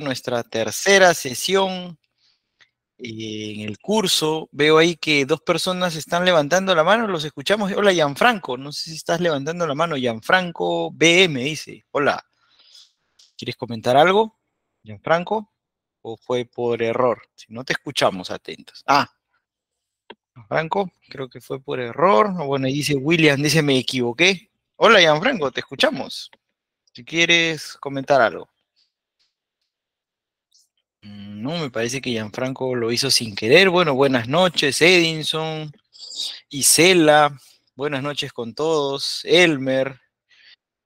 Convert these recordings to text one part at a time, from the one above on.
nuestra tercera sesión eh, en el curso. Veo ahí que dos personas están levantando la mano, los escuchamos. Hola, Gianfranco, no sé si estás levantando la mano. Gianfranco BM dice, hola. ¿Quieres comentar algo, Gianfranco? ¿O fue por error? Si no te escuchamos, atentos. Ah, Franco. creo que fue por error. Ah, bueno, ahí dice William, dice me equivoqué. Hola, Gianfranco, te escuchamos. Si quieres comentar algo. Mm, no, me parece que Gianfranco lo hizo sin querer. Bueno, buenas noches, Edinson, Isela, buenas noches con todos, Elmer,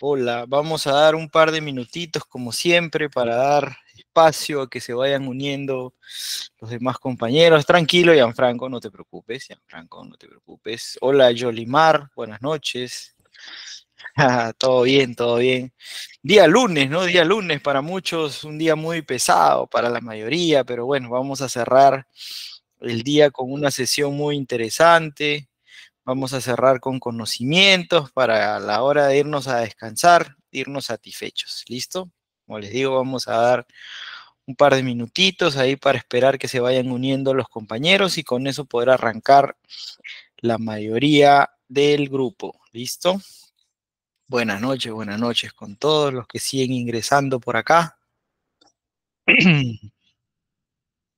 hola. Vamos a dar un par de minutitos, como siempre, para dar espacio a que se vayan uniendo los demás compañeros. Tranquilo, Gianfranco, no te preocupes, Gianfranco, no te preocupes. Hola, Jolimar, buenas noches. todo bien, todo bien. Día lunes, ¿no? Día lunes para muchos, un día muy pesado para la mayoría, pero bueno, vamos a cerrar el día con una sesión muy interesante. Vamos a cerrar con conocimientos para la hora de irnos a descansar, irnos satisfechos. ¿Listo? Como les digo, vamos a dar un par de minutitos ahí para esperar que se vayan uniendo los compañeros y con eso poder arrancar la mayoría del grupo. ¿Listo? Buenas noches, buenas noches con todos los que siguen ingresando por acá.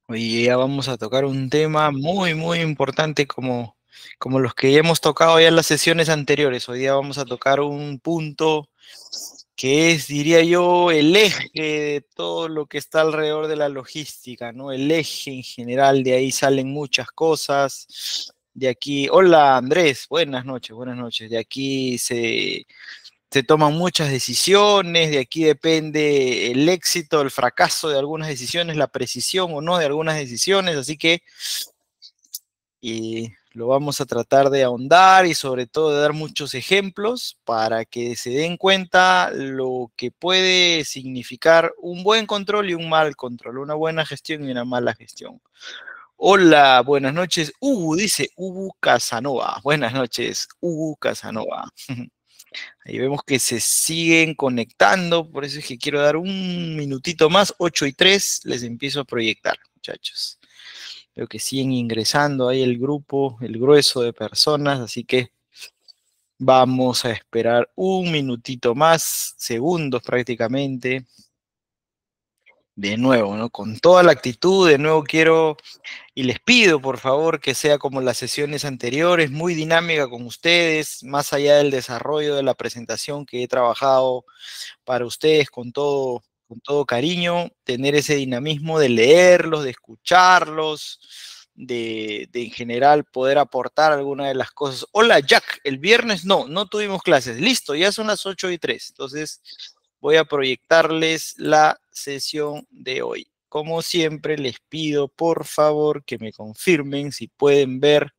Hoy ya vamos a tocar un tema muy, muy importante como, como los que hemos tocado ya en las sesiones anteriores. Hoy día vamos a tocar un punto que es, diría yo, el eje de todo lo que está alrededor de la logística, ¿no? El eje en general, de ahí salen muchas cosas. De aquí, hola Andrés, buenas noches, buenas noches. De aquí se, se toman muchas decisiones, de aquí depende el éxito, el fracaso de algunas decisiones, la precisión o no de algunas decisiones, así que y lo vamos a tratar de ahondar y sobre todo de dar muchos ejemplos para que se den cuenta lo que puede significar un buen control y un mal control, una buena gestión y una mala gestión. Hola, buenas noches. Hugo, dice Hugo Casanova. Buenas noches, Hugo Casanova. Ahí vemos que se siguen conectando, por eso es que quiero dar un minutito más, 8 y 3, les empiezo a proyectar, muchachos. Veo que siguen ingresando ahí el grupo, el grueso de personas, así que vamos a esperar un minutito más, segundos prácticamente, de nuevo, ¿no? Con toda la actitud, de nuevo quiero y les pido por favor que sea como las sesiones anteriores, muy dinámica con ustedes, más allá del desarrollo de la presentación que he trabajado para ustedes con todo con todo cariño, tener ese dinamismo de leerlos, de escucharlos, de, de, en general poder aportar alguna de las cosas. Hola Jack, el viernes no, no tuvimos clases. Listo, ya son las 8 y 3. Entonces voy a proyectarles la sesión de hoy. Como siempre, les pido por favor que me confirmen si pueden ver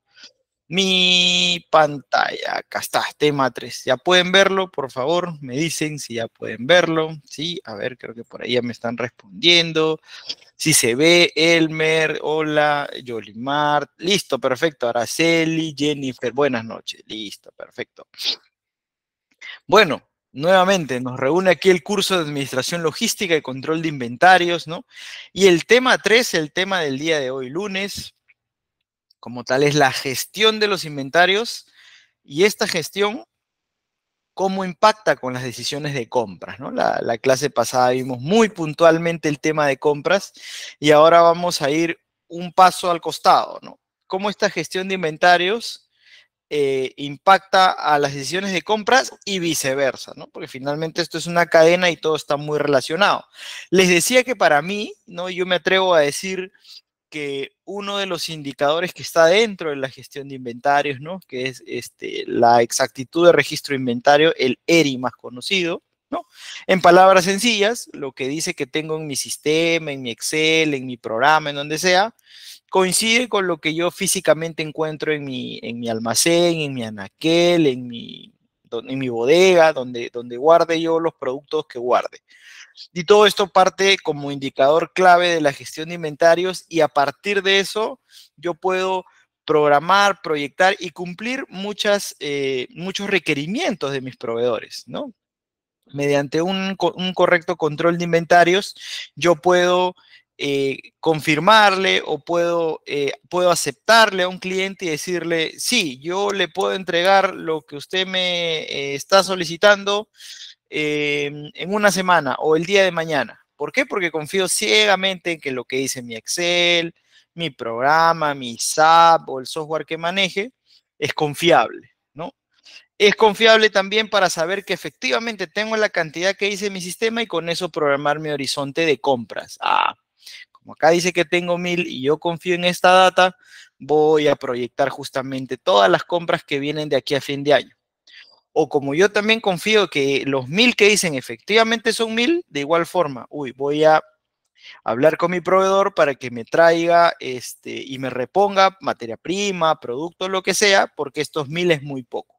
mi pantalla. Acá está, tema este 3. ¿Ya pueden verlo? Por favor, me dicen si ya pueden verlo. Sí, a ver, creo que por ahí ya me están respondiendo. Si se ve, Elmer, hola, Jolimart. Listo, perfecto. Araceli, Jennifer, buenas noches. Listo, perfecto. Bueno, nuevamente nos reúne aquí el curso de Administración Logística y Control de Inventarios, ¿no? Y el tema 3, el tema del día de hoy, lunes, como tal, es la gestión de los inventarios y esta gestión, cómo impacta con las decisiones de compras, ¿no? La, la clase pasada vimos muy puntualmente el tema de compras y ahora vamos a ir un paso al costado, ¿no? Cómo esta gestión de inventarios eh, impacta a las decisiones de compras y viceversa, ¿no? Porque finalmente esto es una cadena y todo está muy relacionado. Les decía que para mí, ¿no? Yo me atrevo a decir que uno de los indicadores que está dentro de la gestión de inventarios, ¿no? Que es este, la exactitud de registro de inventario, el ERI más conocido, ¿no? En palabras sencillas, lo que dice que tengo en mi sistema, en mi Excel, en mi programa, en donde sea, coincide con lo que yo físicamente encuentro en mi, en mi almacén, en mi anaquel, en mi, mi bodega, donde, donde guarde yo los productos que guarde. Y todo esto parte como indicador clave de la gestión de inventarios y a partir de eso yo puedo programar, proyectar y cumplir eh, muchos requerimientos de mis proveedores, ¿no? Mediante un, un correcto control de inventarios, yo puedo eh, confirmarle o puedo, eh, puedo aceptarle a un cliente y decirle, sí, yo le puedo entregar lo que usted me eh, está solicitando em, en una semana o el día de mañana. ¿Por qué? Porque confío ciegamente en que lo que dice mi Excel, mi programa, mi SAP o el software que maneje es confiable, ¿no? Es confiable también para saber que efectivamente tengo la cantidad que hice mi sistema y con eso programar mi horizonte de compras. Ah, como acá dice que tengo mil y yo confío en esta data, voy a proyectar justamente todas las compras que vienen de aquí a fin de año. O como yo también confío que los mil que dicen efectivamente son mil, de igual forma, uy, voy a hablar con mi proveedor para que me traiga este, y me reponga materia prima, producto, lo que sea, porque estos mil es muy poco.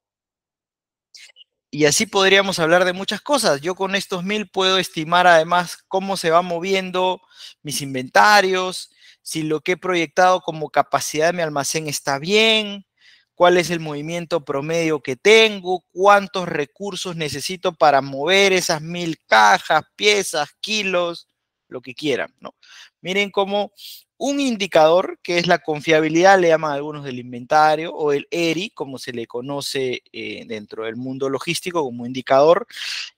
Y así podríamos hablar de muchas cosas. Yo con estos mil puedo estimar además cómo se va moviendo mis inventarios, si lo que he proyectado como capacidad de mi almacén está bien, cuál es el movimiento promedio que tengo, cuántos recursos necesito para mover esas mil cajas, piezas, kilos, lo que quieran. ¿no? Miren cómo un indicador que es la confiabilidad, le llaman algunos del inventario, o el ERI, como se le conoce eh, dentro del mundo logístico como indicador,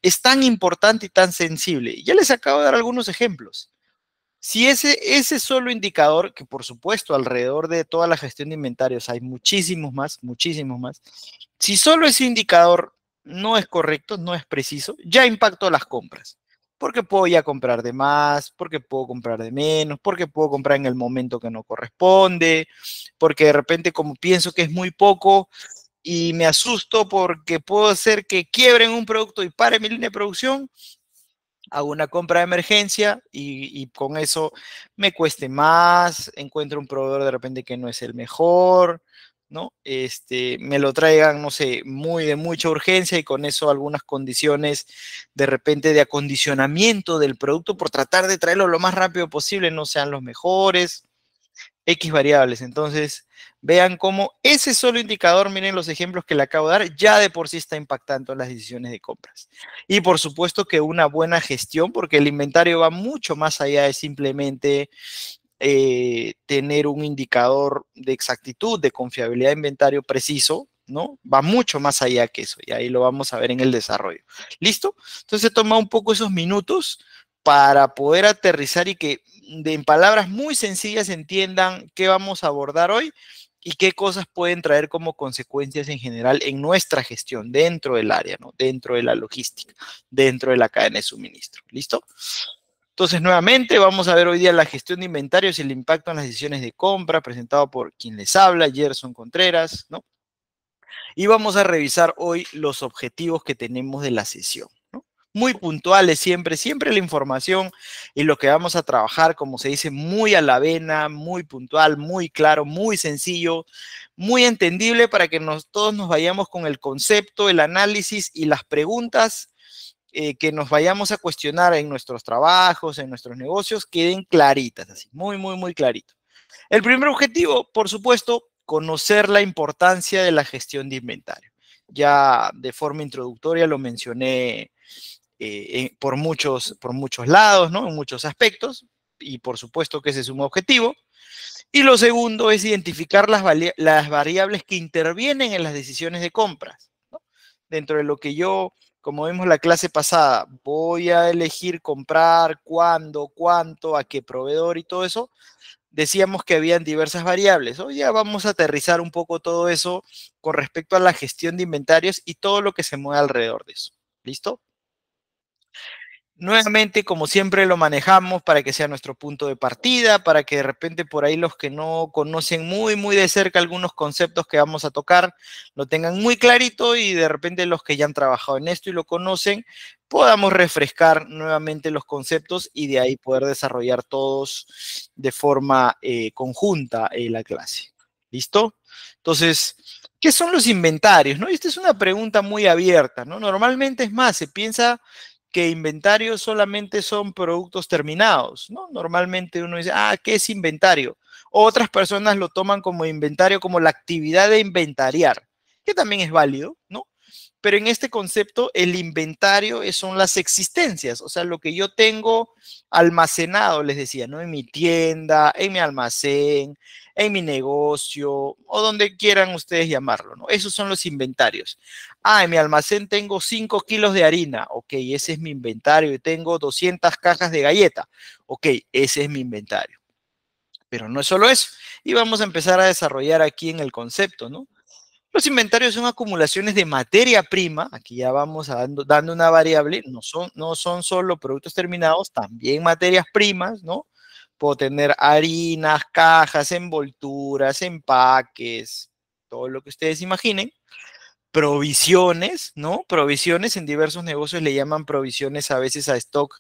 es tan importante y tan sensible. Ya les acabo de dar algunos ejemplos. Si ese, ese solo indicador, que por supuesto alrededor de toda la gestión de inventarios hay muchísimos más, muchísimos más, si solo ese indicador no es correcto, no es preciso, ya impactó las compras porque puedo ya comprar de más, porque puedo comprar de menos, porque puedo comprar en el momento que no corresponde, porque de repente como pienso que es muy poco y me asusto porque puedo hacer que quiebren un producto y pare mi línea de producción, hago una compra de emergencia y, y con eso me cueste más, encuentro un proveedor de repente que no es el mejor, ¿no? Este, me lo traigan, no sé, muy de mucha urgencia y con eso algunas condiciones de repente de acondicionamiento del producto por tratar de traerlo lo más rápido posible, no sean los mejores, X variables. Entonces, vean cómo ese solo indicador, miren los ejemplos que le acabo de dar, ya de por sí está impactando las decisiones de compras. Y por supuesto que una buena gestión, porque el inventario va mucho más allá de simplemente eh, tener un indicador de exactitud, de confiabilidad de inventario preciso, ¿no? Va mucho más allá que eso y ahí lo vamos a ver en el desarrollo. ¿Listo? Entonces toma un poco esos minutos para poder aterrizar y que mm, en palabras muy sencillas entiendan qué vamos a abordar hoy y qué cosas pueden traer como consecuencias en general en nuestra gestión dentro del área, ¿no? Dentro de la logística, dentro de la cadena de suministro. ¿Listo? Entonces, nuevamente vamos a ver hoy día la gestión de inventarios y el impacto en las decisiones de compra, presentado por quien les habla, Gerson Contreras, ¿no? Y vamos a revisar hoy los objetivos que tenemos de la sesión. ¿no? Muy puntuales siempre, siempre la información y lo que vamos a trabajar, como se dice, muy a la vena, muy puntual, muy claro, muy sencillo, muy entendible para que nos, todos nos vayamos con el concepto, el análisis y las preguntas eh, que nos vayamos a cuestionar en nuestros trabajos, en nuestros negocios, queden claritas, así, muy, muy, muy clarito. El primer objetivo, por supuesto, conocer la importancia de la gestión de inventario. Ya de forma introductoria lo mencioné eh, eh, por, muchos, por muchos lados, ¿no? En muchos aspectos, y por supuesto que ese es un objetivo. Y lo segundo es identificar las, las variables que intervienen en las decisiones de compras. Dentro de lo que yo como vimos la clase pasada, voy a elegir comprar, cuándo, cuánto, a qué proveedor y todo eso, decíamos que habían diversas variables. Hoy ya vamos a aterrizar un poco todo eso con respecto a la gestión de inventarios y todo lo que se mueve alrededor de eso. ¿Listo? Nuevamente, como siempre, lo manejamos para que sea nuestro punto de partida, para que de repente por ahí los que no conocen muy, muy de cerca algunos conceptos que vamos a tocar lo tengan muy clarito y de repente los que ya han trabajado en esto y lo conocen, podamos refrescar nuevamente los conceptos y de ahí poder desarrollar todos de forma eh, conjunta eh, la clase. ¿Listo? Entonces, ¿qué son los inventarios? ¿no? esta es una pregunta muy abierta, ¿no? Normalmente es más, se piensa que inventario solamente son productos terminados, ¿no? Normalmente uno dice, ah, ¿qué es inventario? Otras personas lo toman como inventario, como la actividad de inventariar, que también es válido, ¿no? pero en este concepto el inventario son las existencias, o sea, lo que yo tengo almacenado, les decía, ¿no? En mi tienda, en mi almacén, en mi negocio o donde quieran ustedes llamarlo, ¿no? Esos son los inventarios. Ah, en mi almacén tengo 5 kilos de harina, ok, ese es mi inventario, y tengo 200 cajas de galleta, ok, ese es mi inventario. Pero no es solo eso, y vamos a empezar a desarrollar aquí en el concepto, ¿no? Los inventarios son acumulaciones de materia prima, aquí ya vamos dando, una variable, no son, no son solo productos terminados, también materias primas, ¿no? Puedo tener harinas, cajas, envolturas, empaques, todo lo que ustedes imaginen. Provisiones, ¿no? Provisiones, en diversos negocios le llaman provisiones a veces a stock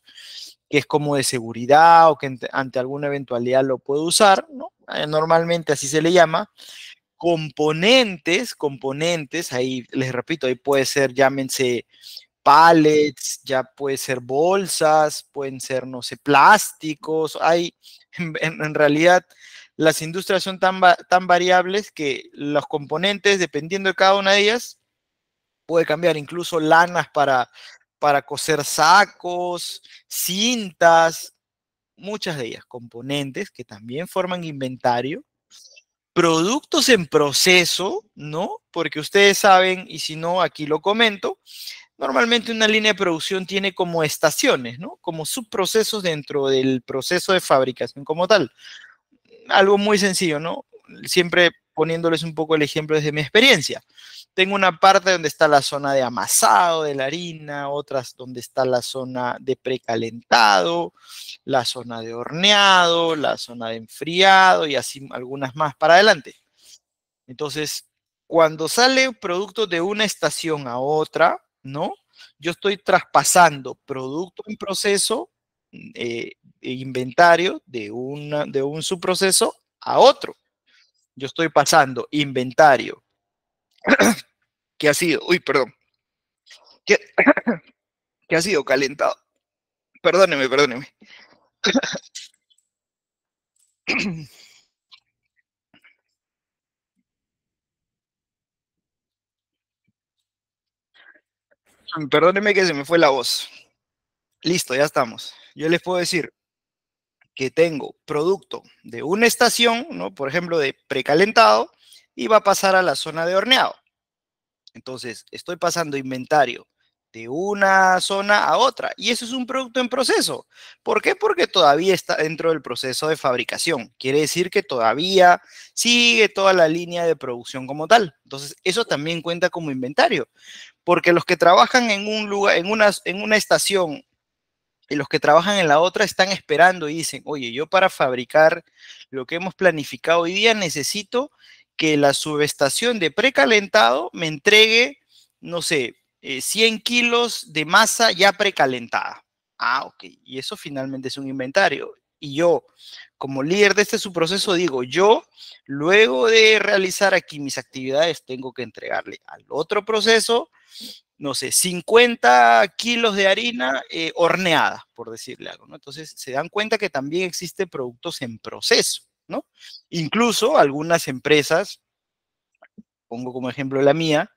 que es como de seguridad o que ante alguna eventualidad lo puedo usar, ¿no? Eh, normalmente así se le llama componentes, componentes, ahí les repito, ahí puede ser, llámense pallets, ya puede ser bolsas, pueden ser, no sé, plásticos, hay, en, realidad, las industrias son tan, tan variables que los componentes, dependiendo de cada una de ellas, puede cambiar, incluso lanas para, para coser sacos, cintas, muchas de ellas, componentes que también forman inventario productos en proceso, ¿no? Porque ustedes saben, y si no, aquí lo comento, normalmente una línea de producción tiene como estaciones, ¿no? Como subprocesos dentro del proceso de fabricación como tal. Algo muy sencillo, ¿no? Siempre poniéndoles un poco el ejemplo desde mi experiencia. Tengo una parte donde está la zona de amasado de la harina, otras donde está la zona de precalentado, la zona de horneado, la zona de enfriado y así algunas más para adelante. Entonces, cuando sale producto de una estación a otra, ¿no? Yo estoy traspasando producto en proceso, eh, inventario de, de un subproceso a otro. Yo estoy pasando inventario que ha sido, uy, perdón, que, ha sido calentado. Perdóneme, perdóneme. Perdóneme que se me fue la voz. Listo, ya estamos. Yo les puedo decir que tengo producto de una estación, ¿no? por ejemplo, de precalentado, y va a pasar a la zona de horneado. Entonces, estoy pasando inventario de una zona a otra y eso es un producto en proceso. ¿Por qué? Porque todavía está dentro del proceso de fabricación. Quiere decir que todavía sigue toda la línea de producción como tal. Entonces, eso también cuenta como inventario, porque los que trabajan en un lugar en en una estación y los que trabajan en la otra están esperando y dicen, oye, yo para fabricar lo que hemos planificado hoy día necesito que la subestación de precalentado me entregue, no sé, 100 eh, kilos de masa ya precalentada. Ah, ok. Y eso finalmente es un inventario. Y yo, como líder de este subproceso, digo, yo, luego de realizar aquí mis actividades, tengo que entregarle al otro proceso, no sé, 50 kilos de harina eh, horneada, por decirle algo. Entonces, se dan cuenta que también existen productos en proceso. ¿no? Incluso algunas empresas, pongo como ejemplo la mía,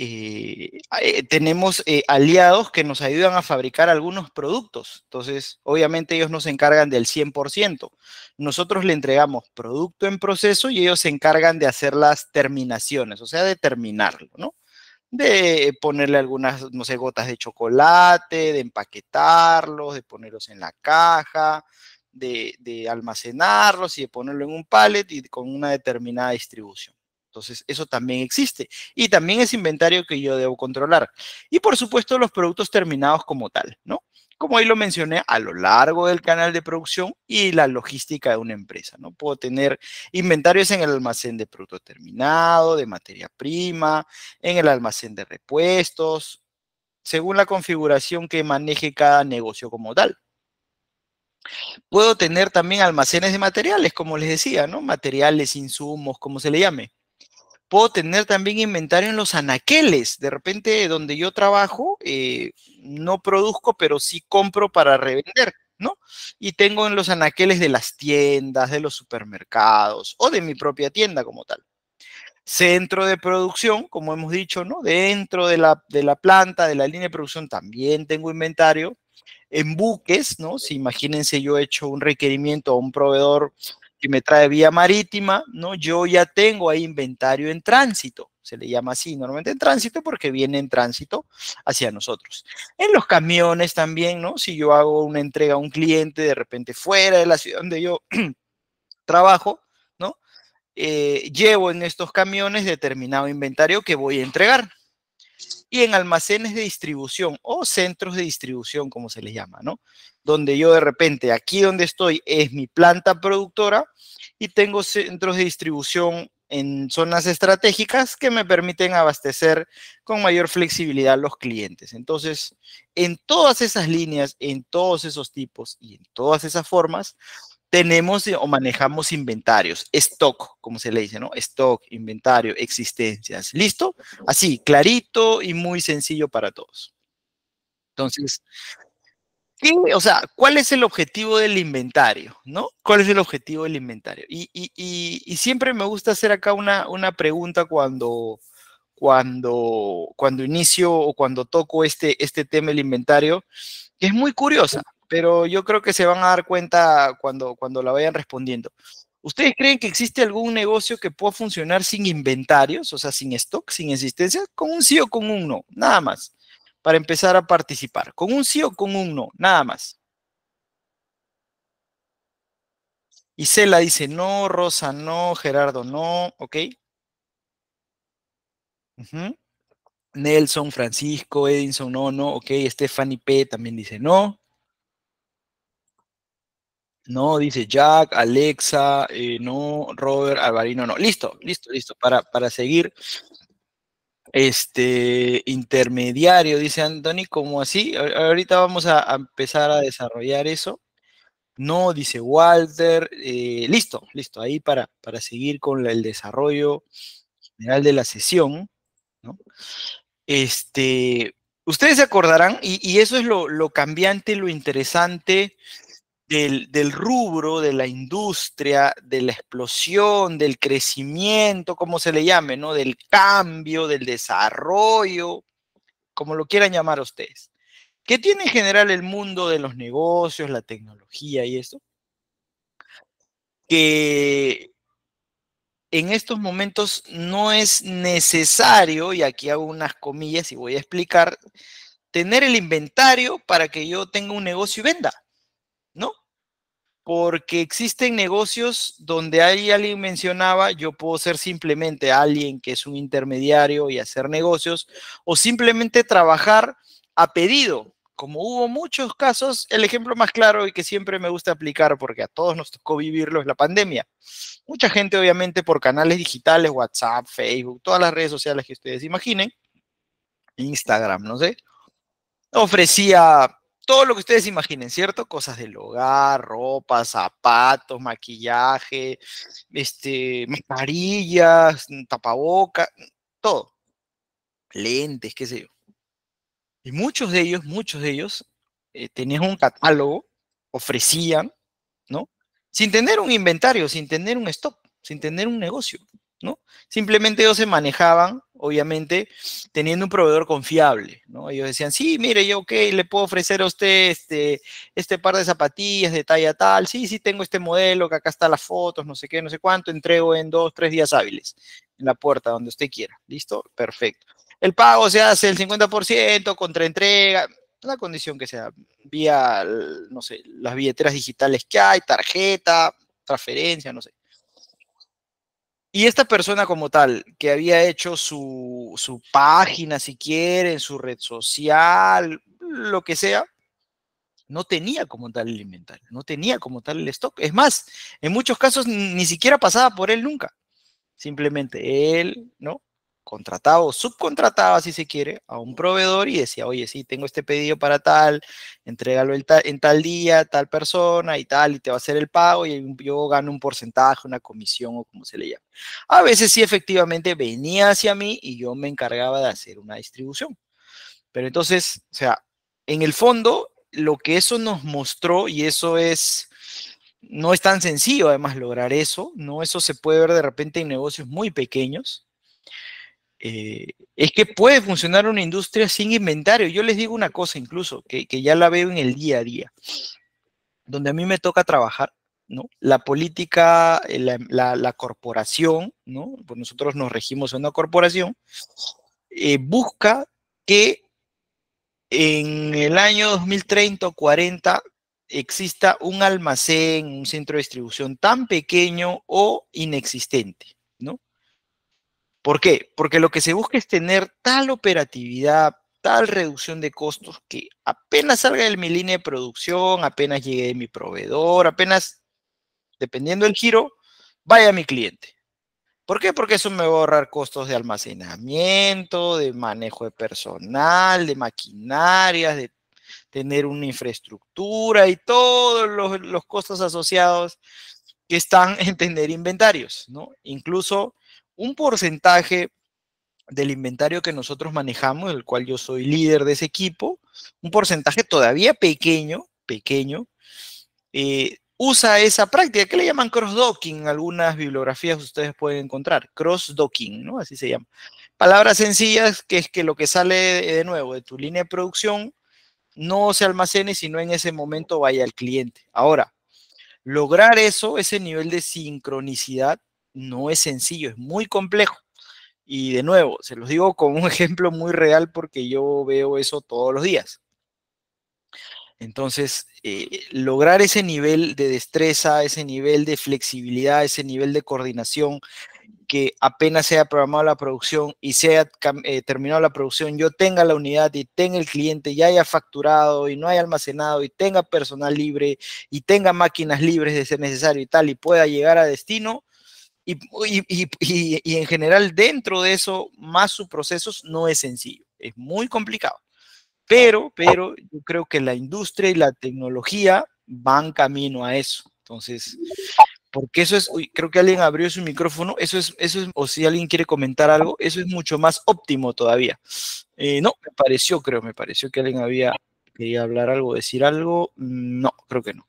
eh, eh, tenemos eh, aliados que nos ayudan a fabricar algunos productos. Entonces, obviamente ellos nos encargan del 100%. Nosotros le entregamos producto en proceso y ellos se encargan de hacer las terminaciones, o sea, de terminarlo, ¿no? De ponerle algunas, no sé, gotas de chocolate, de empaquetarlos, de ponerlos en la caja, de, almacenarlos y de ponerlo en un pallet y con una determinada distribución. Entonces, eso también existe. Y también es inventario que yo debo controlar. Y por supuesto, los productos terminados como tal, ¿no? Como ahí lo mencioné, a lo largo del canal de producción y la logística de una empresa, ¿no? Puedo tener inventarios en el almacén de producto terminado, de materia prima, en el almacén de repuestos, según la configuración que maneje cada negocio como tal. Puedo tener también almacenes de materiales, como les decía, ¿no? Materiales, insumos, como se le llame. Puedo tener también inventario en los anaqueles. De repente, donde yo trabajo, eh, no produzco, pero sí compro para revender, ¿no? Y tengo en los anaqueles de las tiendas, de los supermercados o de mi propia tienda como tal. Centro de producción, como hemos dicho, ¿no? Dentro de la planta, de la línea de producción, también tengo inventario en buques, ¿no? Si imagínense yo he hecho un requerimiento a un proveedor que me trae vía marítima, ¿no? Yo ya tengo ahí inventario en tránsito, se le llama así normalmente en tránsito porque viene en tránsito hacia nosotros. En los camiones también, ¿no? Si yo hago una entrega a un cliente de repente fuera de la ciudad donde yo trabajo, ¿no? Eh, llevo en estos camiones determinado inventario que voy a entregar y en almacenes de distribución o centros de distribución, como se les llama, ¿no? Donde yo de repente, aquí donde estoy es mi planta productora y tengo centros de distribución en zonas estratégicas que me permiten abastecer con mayor flexibilidad a los clientes. Entonces, en todas esas líneas, en todos esos tipos y en todas esas formas, tenemos eh, o manejamos inventarios, stock, como se le dice, ¿no? Stock, inventario, existencias. ¿Listo? Así, clarito y muy sencillo para todos. Entonces, o sea, ¿cuál es el objetivo del inventario? ¿No? ¿Cuál es el objetivo del inventario? Y, siempre me gusta hacer acá una, una pregunta cuando, cuando, cuando inicio o cuando toco este, este tema el inventario, que es muy curiosa pero yo creo que se van a dar cuenta cuando, cuando la vayan respondiendo. ¿Ustedes creen que existe algún negocio que pueda funcionar sin inventarios, o sea, sin stock, sin existencia? Con un sí o con un no, nada más, para empezar a participar. Con un sí o con un no, nada más. Y dice no, Rosa no, Gerardo no, ¿ok? Nelson, Francisco, Edinson, no, no, ok. Stephanie P también dice no. No, dice Jack, Alexa, eh, no, Robert, Alvarino, no. Listo, listo, listo. Para, para seguir. Este intermediario, dice Anthony, ¿cómo así. Ahorita vamos a, empezar a desarrollar eso. No, dice Walter. Eh, listo, listo. Ahí para, para seguir con el desarrollo general de la sesión. Este, ustedes se acordarán, y, eso es lo, lo cambiante, lo interesante del, rubro, de la industria, de la explosión, del crecimiento, como se le llame, ¿no? Del cambio, del desarrollo, como lo quieran llamar ustedes. ¿Qué tiene en general el mundo de los negocios, la tecnología y esto? Que en estos momentos no es necesario, y aquí hago unas comillas y voy a explicar, tener el inventario para que yo tenga un negocio y venda porque existen negocios donde hay alguien mencionaba, yo puedo ser simplemente alguien que es un intermediario y hacer negocios, o simplemente trabajar a pedido. Como hubo muchos casos, el ejemplo más claro y que siempre me gusta aplicar, porque a todos nos tocó vivirlo, es la pandemia. Mucha gente, obviamente, por canales digitales, WhatsApp, Facebook, todas las redes sociales que ustedes imaginen, Instagram, no sé, ofrecía todo lo que ustedes imaginen, ¿cierto? Cosas del hogar, ropa, zapatos, maquillaje, este, mascarillas, mm, tapaboca, todo. Lentes, qué sé yo. Y muchos de ellos, muchos de ellos, eh, tenían un catálogo, ofrecían, ¿no? Sin tener un inventario, sin tener un stock, sin tener un negocio, ¿no? Simplemente ellos se manejaban obviamente, teniendo un proveedor confiable, ¿no? Ellos decían, sí, mire, yo, ok, le puedo ofrecer a usted este, este par de zapatillas de talla tal, sí, sí, tengo este modelo, que acá están las fotos, no sé qué, no sé cuánto, entrego en dos, tres días hábiles, en la puerta, donde usted quiera, ¿listo? Perfecto. El pago se hace el 50% contra entrega, la condición que sea, vía, no sé, las billeteras digitales que hay, tarjeta, transferencia, no sé. Y esta persona como tal, que había hecho su, su página, si quieren, su red social, lo que sea, no tenía como tal el inventario, no tenía como tal el stock. Es más, en muchos casos ni siquiera pasaba por él nunca. Simplemente él, ¿no? contrataba o subcontrataba, si se quiere, a un proveedor y decía, oye, sí, tengo este pedido para tal, entrégalo en tal, día, tal persona y tal, y te va a hacer el pago y yo gano un porcentaje, una comisión o como se le llama. A veces sí, efectivamente, venía hacia mí y yo me encargaba de hacer una distribución. Pero entonces, o sea, en el fondo, lo que eso nos mostró, y eso es, no es tan sencillo además lograr eso, ¿no? Eso se puede ver de repente en negocios muy pequeños, eh, es que puede funcionar una industria sin inventario. Yo les digo una cosa incluso, que, ya la veo en el día a día, donde a mí me toca trabajar. ¿No? La política, eh, la, corporación, ¿no? Pues nosotros nos regimos en una corporación, eh, busca que en el año 2030 o 40 exista un almacén, un centro de distribución tan pequeño o inexistente. ¿Por qué? Porque lo que se busca es tener tal operatividad, tal reducción de costos que apenas salga de mi línea de producción, apenas llegue de mi proveedor, apenas, dependiendo del giro, vaya a mi cliente. ¿Por qué? Porque eso me va a ahorrar costos de almacenamiento, de manejo de personal, de maquinarias, de tener una infraestructura y todos los, costos asociados que están en tener inventarios, ¿no? Incluso un porcentaje del inventario que nosotros manejamos, el cual yo soy líder de ese equipo, un porcentaje todavía pequeño, pequeño, eh, usa esa práctica que le llaman cross-docking. En Algunas bibliografías ustedes pueden encontrar. Cross-docking, ¿no? Así se llama. Palabras sencillas que es que lo que sale de nuevo de tu línea de producción no se almacene, sino en ese momento vaya al cliente. Ahora, lograr eso, ese nivel de sincronicidad, no es sencillo, es muy complejo. Y de nuevo, se los digo con un ejemplo muy real porque yo veo eso todos los días. Entonces, eh, lograr ese nivel de destreza, ese nivel de flexibilidad, ese nivel de coordinación, que apenas sea programado la producción y sea eh, terminado la producción, yo tenga la unidad y tenga el cliente ya haya facturado y no haya almacenado y tenga personal libre y tenga máquinas libres de ser necesario y tal y pueda llegar a destino, y, y, y, y en general dentro de eso, más sus procesos, no es sencillo, es muy complicado. Pero, pero yo creo que la industria y la tecnología van camino a eso. Entonces, porque eso es, creo que alguien abrió su micrófono, eso es, eso es, o si alguien quiere comentar algo, eso es mucho más óptimo todavía. Eh, no, me pareció, creo, me pareció que alguien había, quería hablar algo, decir algo, no, creo que no.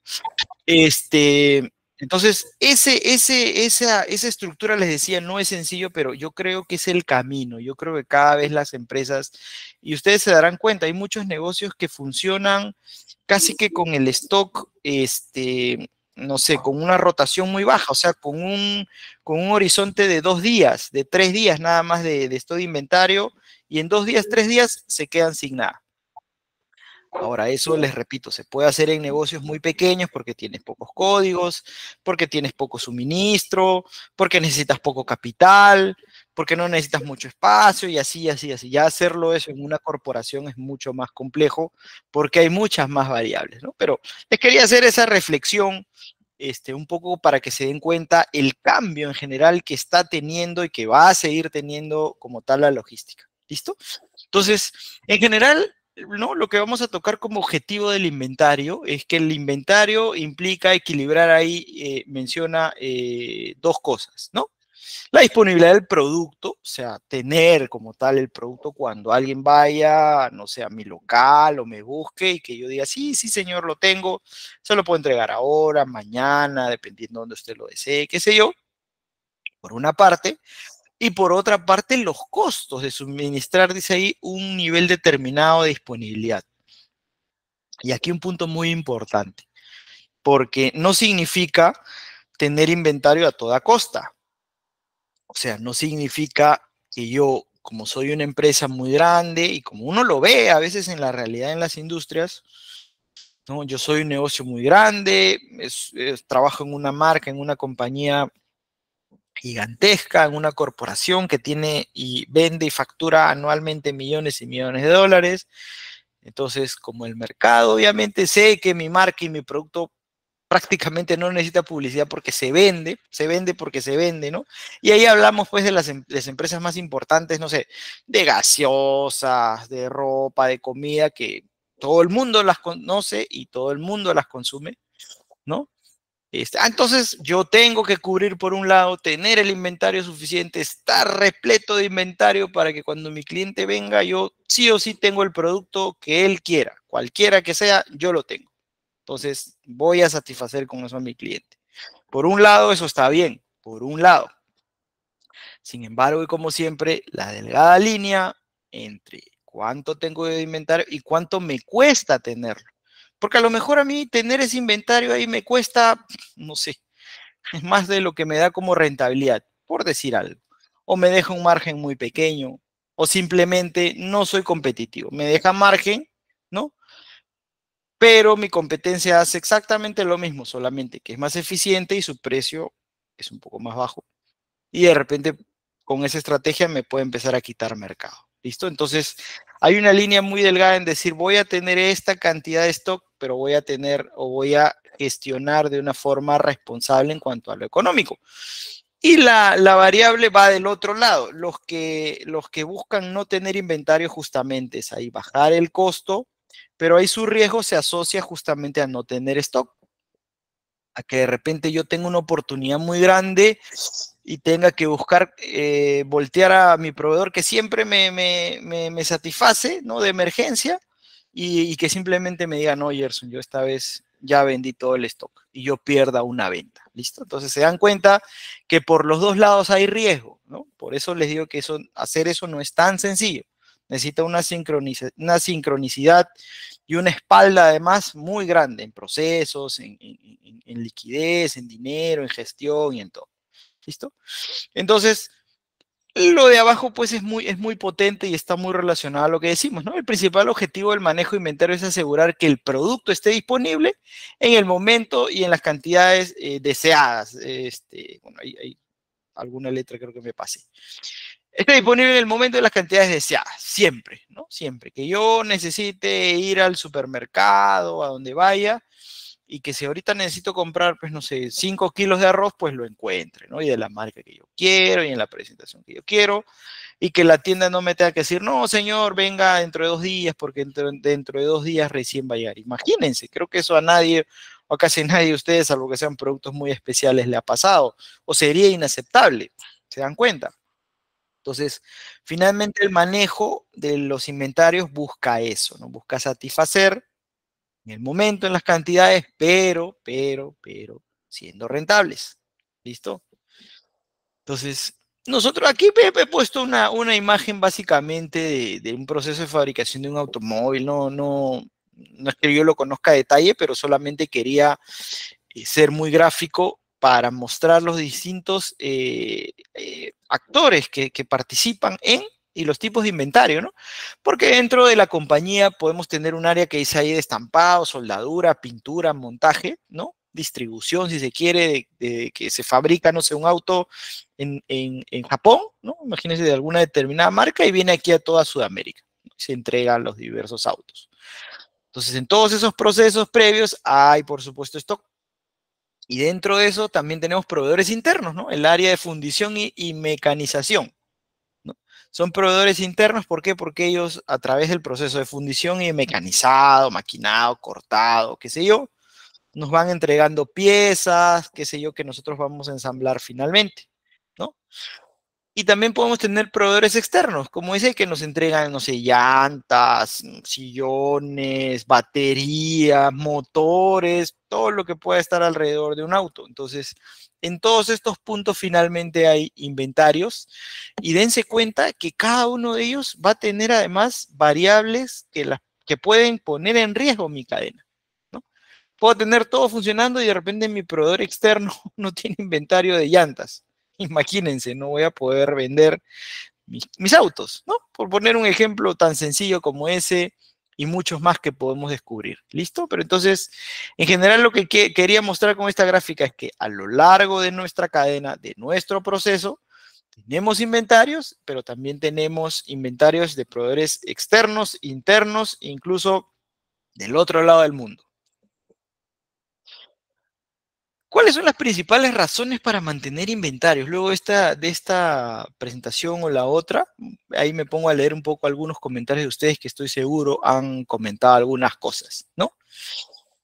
Este, entonces, ese, esa, esa estructura, les decía, no es sencillo, pero yo creo que es el camino. Yo creo que cada vez las empresas, y ustedes se darán cuenta, hay muchos negocios que funcionan casi que con el stock, este, no sé, con una rotación muy baja, o sea, con un, horizonte de dos días, de tres días nada más de, de esto de inventario, y en dos días, tres días se quedan sin nada. Ahora, eso les repito, se puede hacer en negocios muy pequeños porque tienes pocos códigos, porque tienes poco suministro, porque necesitas poco capital, porque no necesitas mucho espacio y así, así, así. Ya hacerlo eso en una corporación es mucho más complejo porque hay muchas más variables, ¿no? Pero les quería hacer esa reflexión este, un poco para que se den cuenta el cambio en general que está teniendo y que va a seguir teniendo como tal la logística. ¿Listo? Entonces, en general, ¿no? Lo que vamos a tocar como objetivo del inventario es que el inventario implica equilibrar ahí, eh, menciona eh, dos cosas, ¿no? La disponibilidad del producto, o sea, tener como tal el producto cuando alguien vaya, no sé, a mi local o me busque y que yo diga, sí, sí, señor, lo tengo, se lo puedo entregar ahora, mañana, dependiendo de donde usted lo desee, qué sé yo, por una parte y por otra parte los costos de suministrar, dice ahí, un nivel determinado de disponibilidad. Y aquí un punto muy importante, porque no significa tener inventario a toda costa. O sea, no significa que yo, como soy una empresa muy grande y como uno lo ve a veces en la realidad en las industrias, ¿no? yo soy un negocio muy grande, trabajo en una marca, en una compañía gigantesca, en una corporación que tiene y vende y factura anualmente millones y millones de dólares. Entonces, como el mercado, obviamente sé que mi marca y mi producto prácticamente no necesita publicidad porque se vende, se vende porque se vende, ¿no? Y ahí hablamos pues de las, em-, empresas más importantes, no sé, de gaseosas, de ropa, de comida, que todo el mundo las conoce y todo el mundo las consume, ¿no? Este, ah, entonces yo tengo que cubrir por un lado, tener el inventario suficiente, estar repleto de inventario para que cuando mi cliente venga yo sí o sí tengo el producto que él quiera, cualquiera que sea, yo lo tengo. Entonces voy a satisfacer con eso a mi cliente. Por un lado eso está bien, por un lado. Sin embargo, y como siempre, la delgada línea entre cuánto tengo de inventario y cuánto me cuesta tenerlo. Porque a lo mejor a mí tener ese inventario ahí me cuesta, no sé, es más de lo que me da como rentabilidad, por decir algo. O me deja un margen muy pequeño, o simplemente no soy competitivo. Me deja margen, ¿no? Pero mi competencia hace exactamente lo mismo, solamente que es más eficiente y su precio es un poco más bajo. Y de repente con esa estrategia me puede empezar a quitar mercado. ¿Listo? Entonces, hay una línea muy delgada en decir voy a tener esta cantidad de stock, pero voy a tener o voy a gestionar de una forma responsable en cuanto a lo económico. Y la, variable va del otro lado. Los que, los que buscan no tener inventario justamente es ahí bajar el costo, pero ahí su riesgo se asocia justamente a no tener stock que de repente yo tenga una oportunidad muy grande y tenga que buscar eh, voltear a mi proveedor que siempre me, me, me, satisface, ¿no? De emergencia y, que simplemente me diga, no, Gerson, yo esta vez ya vendí todo el stock y yo pierda una venta, ¿listo? Entonces se dan cuenta que por los dos lados hay riesgo, ¿no? Por eso les digo que eso, hacer eso no es tan sencillo necesita una, una sincronicidad, y una espalda además muy grande en procesos, en, liquidez, en dinero, en gestión y en todo. ¿Listo? Entonces, lo de abajo pues es muy, es muy potente y está muy relacionado a lo que decimos, ¿no? El principal objetivo del manejo inventario es asegurar que el producto esté disponible en el momento y en las cantidades eh, deseadas. Este, bueno, hay, hay, alguna letra creo que me pasé. Está disponible en el momento de las cantidades deseadas, siempre, ¿no? Siempre. Que yo necesite ir al supermercado, a donde vaya, y que si ahorita necesito comprar, pues no sé, 5 kilos de arroz, pues lo encuentre, ¿no? Y de la marca que yo quiero, y en la presentación que yo quiero, y que la tienda no me tenga que decir, no, señor, venga dentro de dos días, porque dentro, de dos días recién va a llegar. Imagínense, creo que eso a nadie, o a casi nadie de ustedes, salvo que sean productos muy especiales, le ha pasado, o sería inaceptable, ¿se dan cuenta? Entonces, finalmente el manejo de los inventarios busca eso, ¿no? Busca satisfacer en el momento en las cantidades, pero, pero, pero, siendo rentables. ¿Listo? Entonces, nosotros aquí he, puesto una, imagen básicamente de, un proceso de fabricación de un automóvil. No, no, no es que yo lo conozca a detalle, pero solamente quería eh, ser muy gráfico para mostrar los distintos eh, eh, actores que, participan en y los tipos de inventario, ¿no? Porque dentro de la compañía podemos tener un área que dice ahí de estampado, soldadura, pintura, montaje, ¿no? Distribución, si se quiere, de, que se fabrica, no sé, un auto en, Japón, ¿no? Imagínense de alguna determinada marca y viene aquí a toda Sudamérica. Se entregan los diversos autos. Entonces, en todos esos procesos previos hay, por supuesto, stock y dentro de eso también tenemos proveedores internos, ¿no? El área de fundición y, mecanización. ¿no? Son proveedores internos, ¿por qué? Porque ellos a través del proceso de fundición y mecanizado, maquinado, cortado, qué sé yo, nos van entregando piezas, qué sé yo, que nosotros vamos a ensamblar finalmente, ¿no? Y también podemos tener proveedores externos, como ese que nos entregan, no sé, llantas, sillones, baterías, motores, todo lo que pueda estar alrededor de un auto. Entonces, en todos estos puntos finalmente hay inventarios y dense cuenta que cada uno de ellos va a tener además variables que, la, que pueden poner en riesgo mi cadena. ¿no? Puedo tener todo funcionando y de repente mi proveedor externo no tiene inventario de llantas imagínense, no voy a poder vender mis, autos, ¿no? Por poner un ejemplo tan sencillo como ese y muchos más que podemos descubrir. ¿Listo? Pero entonces, en general lo que quería mostrar con esta gráfica es que a lo largo de nuestra cadena, de nuestro proceso, tenemos inventarios, pero también tenemos inventarios de proveedores externos, internos, incluso del otro lado del mundo. ¿Cuáles son las principales razones para mantener inventarios? Luego esta, de esta presentación o la otra, ahí me pongo a leer un poco algunos comentarios de ustedes que estoy seguro han comentado algunas cosas, ¿no?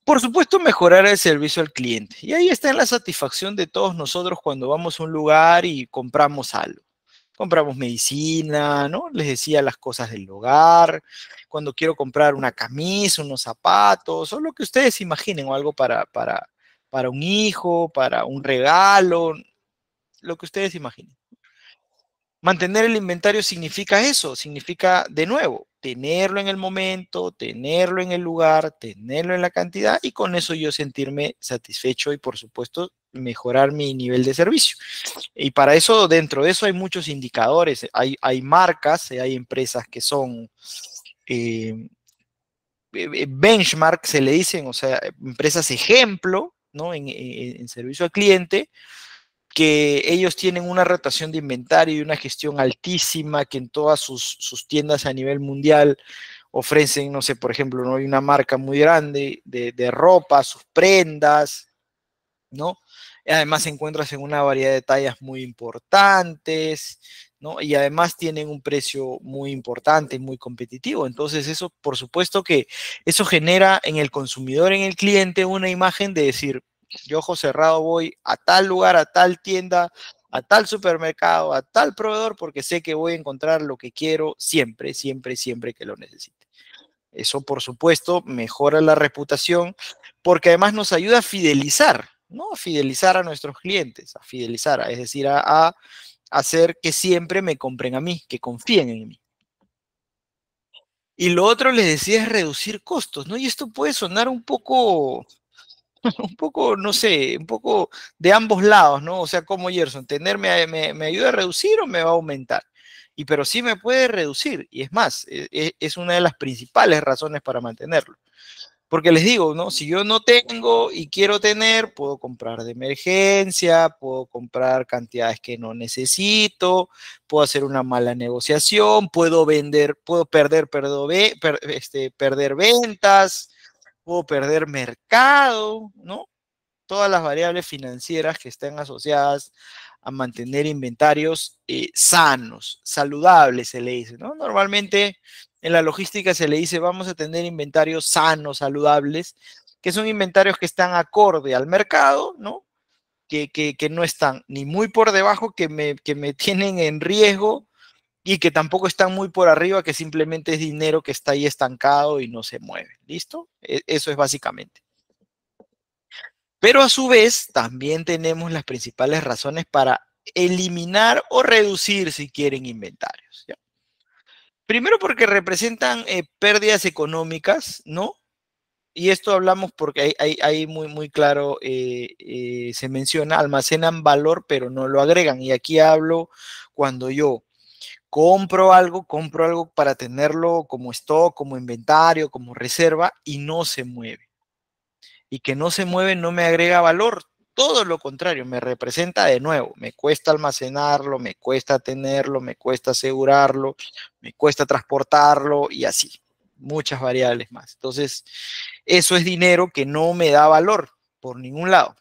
Por supuesto, mejorar el servicio al cliente. Y ahí está la satisfacción de todos nosotros cuando vamos a un lugar y compramos algo. Compramos medicina, ¿no? Les decía las cosas del hogar, cuando quiero comprar una camisa, unos zapatos, o lo que ustedes imaginen, o algo para, para, para un hijo, para un regalo, lo que ustedes imaginen. Mantener el inventario significa eso, significa de nuevo, tenerlo en el momento, tenerlo en el lugar, tenerlo en la cantidad y con eso yo sentirme satisfecho y por supuesto mejorar mi nivel de servicio. Y para eso, dentro de eso hay muchos indicadores, hay, marcas, hay empresas que son eh, eh, benchmark, se le dicen, o sea, empresas ejemplo, en, servicio al cliente, que ellos tienen una rotación de inventario y una gestión altísima, que en todas sus, tiendas a nivel mundial ofrecen, no sé, por ejemplo, ¿no? hay una marca muy grande de, de ropa, sus prendas, ¿no? Además encuentras en una variedad de tallas muy importantes, y además tienen un precio muy importante y muy competitivo. Entonces, eso, por supuesto que eso genera en el consumidor, en el cliente, una imagen de decir, yo ojo cerrado voy a tal lugar, a tal tienda, a tal supermercado, a tal proveedor, porque sé que voy a encontrar lo que quiero siempre, siempre, siempre que lo necesite. Eso, por supuesto, mejora la reputación, porque además nos ayuda a fidelizar, ¿no? A fidelizar a nuestros clientes, a fidelizar, es decir, a hacer que siempre me compren a mí, que confíen en mí. Y lo otro les decía es reducir costos, ¿no? Y esto puede sonar un poco, un poco, no sé, un poco de ambos lados, ¿no? O sea, como Gerson, tenerme me, ayuda a reducir o me va a aumentar. Y pero sí me puede reducir, y es más, e, e, es una de las principales razones para mantenerlo. Porque les digo, ¿no? Si yo no tengo y quiero tener, puedo comprar de emergencia, puedo comprar cantidades que no necesito, puedo hacer una mala negociación, puedo vender, puedo perder, este, perder ventas, puedo perder mercado, ¿no? Todas las variables financieras que están asociadas a mantener inventarios eh, sanos, saludables, se le dice, ¿no? Normalmente en la logística se le dice vamos a tener inventarios sanos, saludables, que son inventarios que están acorde al mercado, ¿no? Que, que no están ni muy por debajo, que me, que me tienen en riesgo, y que tampoco están muy por arriba, que simplemente es dinero que está ahí estancado y no se mueve. ¿Listo? E, eso es básicamente. Pero a su vez, también tenemos las principales razones para eliminar o reducir, si quieren, inventarios. ¿ya? Primero porque representan eh, pérdidas económicas, ¿no? Y esto hablamos porque ahí, muy, muy claro eh, eh, se menciona, almacenan valor pero no lo agregan. Y aquí hablo cuando yo compro algo, compro algo para tenerlo como stock, como inventario, como reserva y no se mueve. Y que no se mueve no me agrega valor, todo lo contrario, me representa de nuevo, me cuesta almacenarlo, me cuesta tenerlo, me cuesta asegurarlo, me cuesta transportarlo y así, muchas variables más. Entonces, eso es dinero que no me da valor por ningún lado.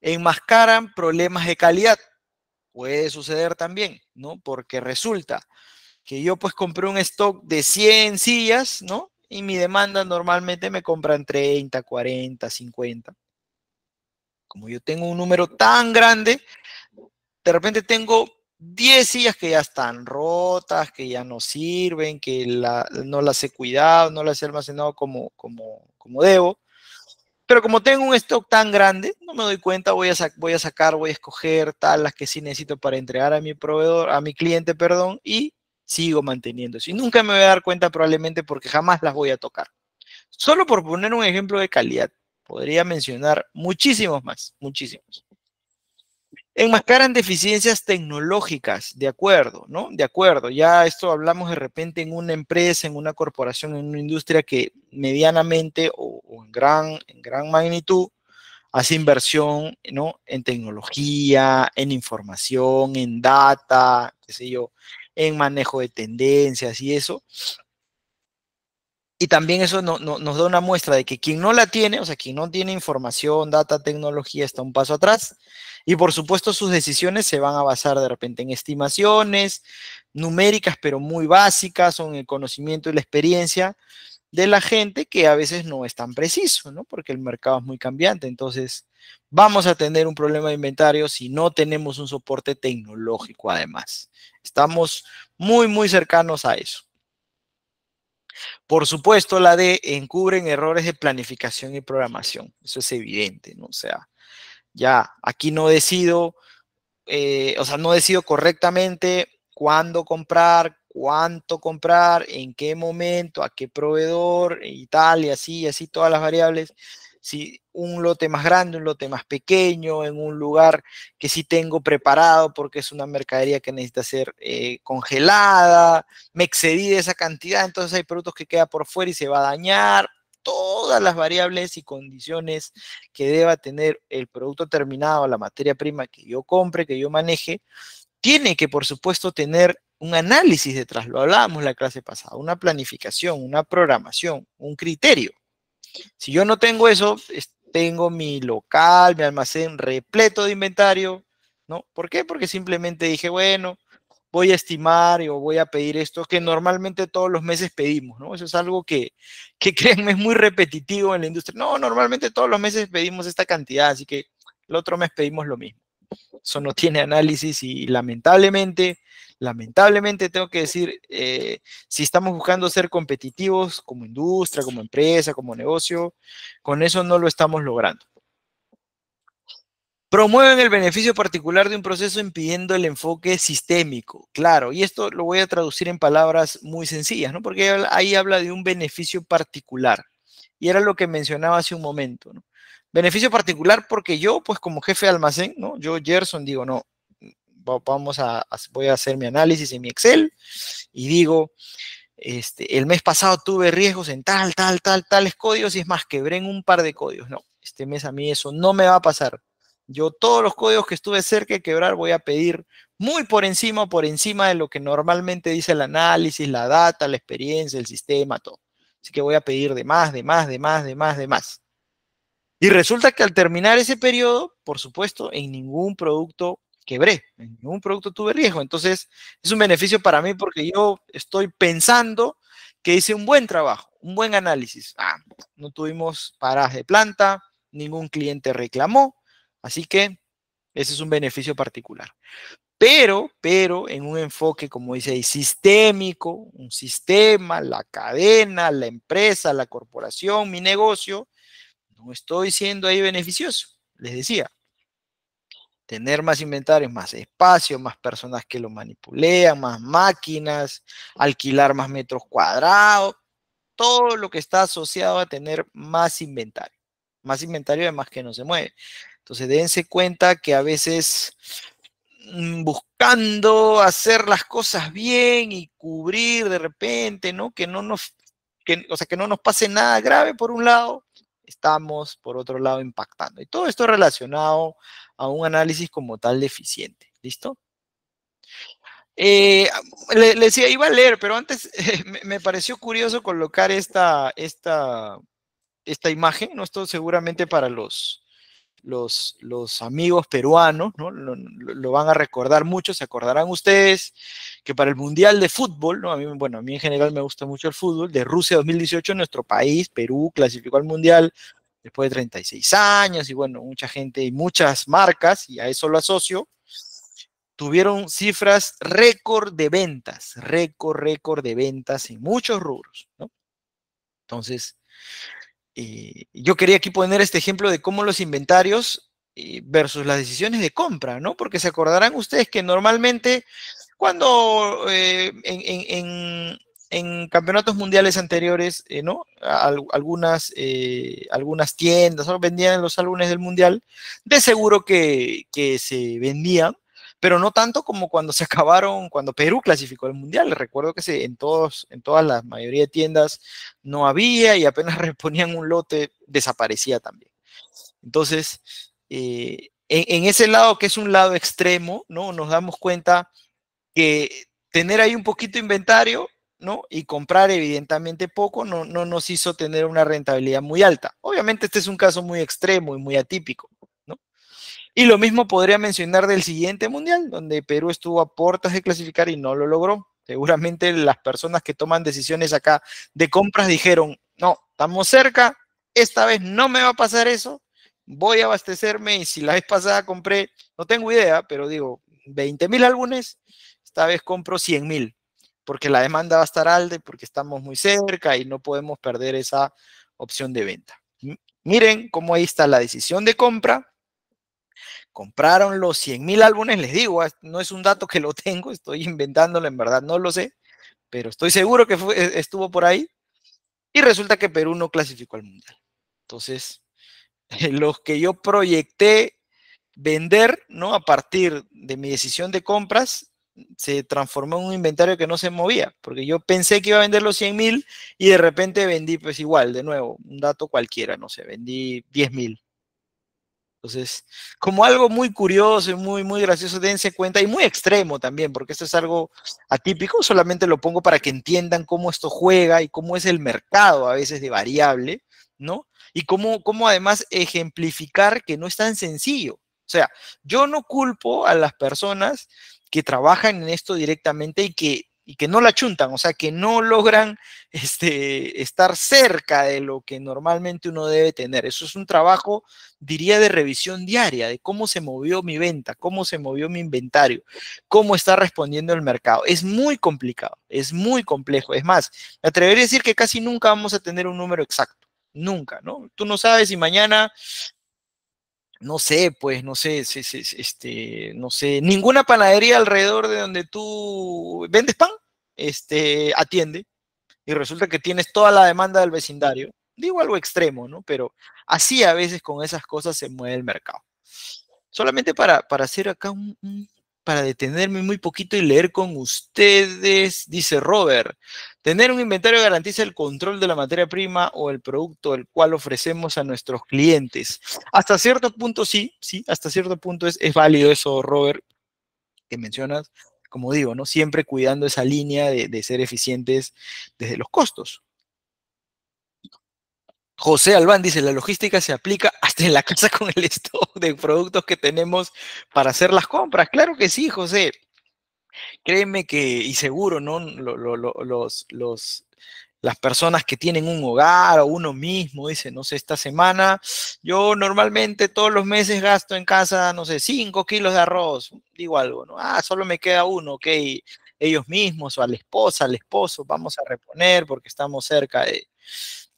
Enmascaran problemas de calidad. Puede suceder también, ¿no? Porque resulta que yo pues compré un stock de 100 sillas, ¿no? Y mi demanda normalmente me compran 30, 40, 50 como yo tengo un número tan grande, de repente tengo 10 sillas que ya están rotas, que ya no sirven, que no las he cuidado, no las he almacenado como, como, como debo. Pero como tengo un stock tan grande, no me doy cuenta, voy a, voy a sacar, voy a escoger tal, las que sí necesito para entregar a mi proveedor, a mi cliente, perdón, y sigo manteniendo Y nunca me voy a dar cuenta probablemente porque jamás las voy a tocar. Solo por poner un ejemplo de calidad. Podría mencionar muchísimos más, muchísimos. Enmascaran deficiencias tecnológicas, de acuerdo, ¿no? De acuerdo, ya esto hablamos de repente en una empresa, en una corporación, en una industria que medianamente o, en, gran, en gran magnitud hace inversión, ¿no? En tecnología, en información, en data, qué sé yo, en manejo de tendencias y eso. Y también eso nos da una muestra de que quien no la tiene, o sea, quien no tiene información, data, tecnología, está un paso atrás. Y por supuesto sus decisiones se van a basar de repente en estimaciones numéricas, pero muy básicas, Son el conocimiento y la experiencia de la gente que a veces no es tan preciso, ¿no? Porque el mercado es muy cambiante. Entonces, vamos a tener un problema de inventario si no tenemos un soporte tecnológico además. Estamos muy, muy cercanos a eso. Por supuesto, la D encubren errores de planificación y programación. Eso es evidente, ¿no? O sea, ya aquí no decido, eh, o sea, no decido correctamente cuándo comprar, cuánto comprar, en qué momento, a qué proveedor y tal, y así, y así todas las variables si un lote más grande, un lote más pequeño, en un lugar que sí tengo preparado porque es una mercadería que necesita ser eh, congelada, me excedí de esa cantidad, entonces hay productos que queda por fuera y se va a dañar, todas las variables y condiciones que deba tener el producto terminado, la materia prima que yo compre, que yo maneje, tiene que, por supuesto, tener un análisis detrás, lo hablábamos la clase pasada, una planificación, una programación, un criterio. Si yo no tengo eso, tengo mi local, mi almacén repleto de inventario, ¿no? ¿Por qué? Porque simplemente dije, bueno, voy a estimar o voy a pedir esto que normalmente todos los meses pedimos, ¿no? Eso es algo que, que créanme, es muy repetitivo en la industria. No, normalmente todos los meses pedimos esta cantidad, así que el otro mes pedimos lo mismo. Eso no tiene análisis y lamentablemente Lamentablemente tengo que decir, eh, si estamos buscando ser competitivos como industria, como empresa, como negocio, con eso no lo estamos logrando. Promueven el beneficio particular de un proceso impidiendo el enfoque sistémico, claro, y esto lo voy a traducir en palabras muy sencillas, ¿no? Porque ahí habla de un beneficio particular, y era lo que mencionaba hace un momento, Beneficio particular porque yo, pues como jefe de almacén, ¿no? Yo, Gerson, digo, no, vamos a, voy a hacer mi análisis en mi Excel y digo, este, el mes pasado tuve riesgos en tal, tal, tal, tales códigos y es más, quebré en un par de códigos. No, este mes a mí eso no me va a pasar. Yo todos los códigos que estuve cerca de quebrar voy a pedir muy por encima, por encima de lo que normalmente dice el análisis, la data, la experiencia, el sistema, todo. Así que voy a pedir de más, de más, de más, de más, de más. Y resulta que al terminar ese periodo, por supuesto, en ningún producto quebré, ningún producto tuve riesgo. Entonces, es un beneficio para mí porque yo estoy pensando que hice un buen trabajo, un buen análisis. Ah, no tuvimos paradas de planta, ningún cliente reclamó, así que ese es un beneficio particular. Pero, pero en un enfoque, como dice ahí, sistémico, un sistema, la cadena, la empresa, la corporación, mi negocio, no estoy siendo ahí beneficioso. Les decía, tener más inventarios, más espacio, más personas que lo manipulean, más máquinas, alquilar más metros cuadrados, todo lo que está asociado a tener más inventario. Más inventario más que no se mueve. Entonces dense cuenta que a veces mm, buscando hacer las cosas bien y cubrir de repente, ¿no? Que no nos, que, o sea, que no nos pase nada grave por un lado, estamos, por otro lado, impactando. Y todo esto relacionado a un análisis como tal deficiente ¿Listo? Eh, Les decía, iba a leer, pero antes me, pareció curioso colocar esta, esta, esta imagen, ¿no? Esto seguramente para los, los, los amigos peruanos, ¿no? Lo, van a recordar mucho, se acordarán ustedes que para el Mundial de Fútbol, ¿no? mí, bueno, a mí en general me gusta mucho el fútbol, de Rusia 2018 nuestro país, Perú, clasificó al Mundial después de 36 años y bueno, mucha gente y muchas marcas, y a eso lo asocio, tuvieron cifras récord de ventas, récord, récord de ventas en muchos rubros, ¿no? Entonces, eh, yo quería aquí poner este ejemplo de cómo los inventarios eh, versus las decisiones de compra, ¿no? Porque se acordarán ustedes que normalmente cuando eh, en, campeonatos mundiales anteriores, ¿no? algunas, algunas tiendas vendían los álbumes del mundial, de seguro que, que se vendían pero no tanto como cuando se acabaron, cuando Perú clasificó el Mundial. Recuerdo que se, en, todos, en todas las mayoría de tiendas no había y apenas reponían un lote, desaparecía también. Entonces, eh, en, ese lado que es un lado extremo, ¿no? Nos damos cuenta que tener ahí un poquito inventario, ¿no? Y comprar evidentemente poco no nos hizo tener una rentabilidad muy alta. Obviamente este es un caso muy extremo y muy atípico, y lo mismo podría mencionar del siguiente mundial, donde Perú estuvo a puertas de clasificar y no lo logró. Seguramente las personas que toman decisiones acá de compras dijeron, no, estamos cerca, esta vez no me va a pasar eso, voy a abastecerme y si la vez pasada compré, no tengo idea, pero digo, 20 mil álbumes, esta vez compro 100 mil, porque la demanda va a estar alta porque estamos muy cerca y no podemos perder esa opción de venta. Miren cómo ahí está la decisión de compra compraron los 100 mil álbumes, les digo, ah, no es un dato que lo tengo, estoy inventándolo, en verdad no lo sé, pero estoy seguro que e-, estuvo por ahí. Y resulta que Perú no clasificó al Mundial. Entonces, los que yo proyecté vender, ¿no? A partir de mi decisión de compras, se transformó en un inventario que no se movía, porque yo pensé que iba a vender los 100.000, mil y de repente vendí pues igual, de nuevo, un dato cualquiera, no sé, vendí 10.000. Entonces, como algo muy curioso y muy, muy gracioso, dense cuenta, y muy extremo también, porque esto es algo atípico, solamente lo pongo para que entiendan cómo esto juega y cómo es el mercado a veces de variable, ¿no? Y cómo, cómo además ejemplificar que no es tan sencillo. O sea, yo no culpo a las personas que trabajan en esto directamente y que y que no la chuntan, o sea, que no logran este, estar cerca de lo que normalmente uno debe tener. Eso es un trabajo, diría, de revisión diaria, de cómo se movió mi venta, cómo se movió mi inventario, cómo está respondiendo el mercado. Es muy complicado, es muy complejo. Es más, me atrevería a decir que casi nunca vamos a tener un número exacto. Nunca, ¿no? Tú no sabes si mañana no sé, pues, no sé, este, no sé, ninguna panadería alrededor de donde tú vendes pan, este, atiende, y resulta que tienes toda la demanda del vecindario. Digo algo extremo, ¿no? Pero así a veces con esas cosas se mueve el mercado. Solamente para, hacer acá un para detenerme muy poquito y leer con ustedes, dice Robert. Tener un inventario garantiza el control de la materia prima o el producto el cual ofrecemos a nuestros clientes. Hasta cierto punto sí, sí, hasta cierto punto es, válido eso, Robert, que mencionas. Como digo, ¿no? Siempre cuidando esa línea de, de ser eficientes desde los costos. José Albán dice, la logística se aplica hasta en la casa con el stock de productos que tenemos para hacer las compras. Claro que sí, José. Créeme que, y seguro, ¿no? los, los, las personas que tienen un hogar o uno mismo, dice, no sé, esta semana, yo normalmente todos los meses gasto en casa, no sé, 5 kilos de arroz, digo algo, ¿no? Ah, solo me queda uno, ok, ellos mismos o a la esposa, al esposo, vamos a reponer porque estamos cerca de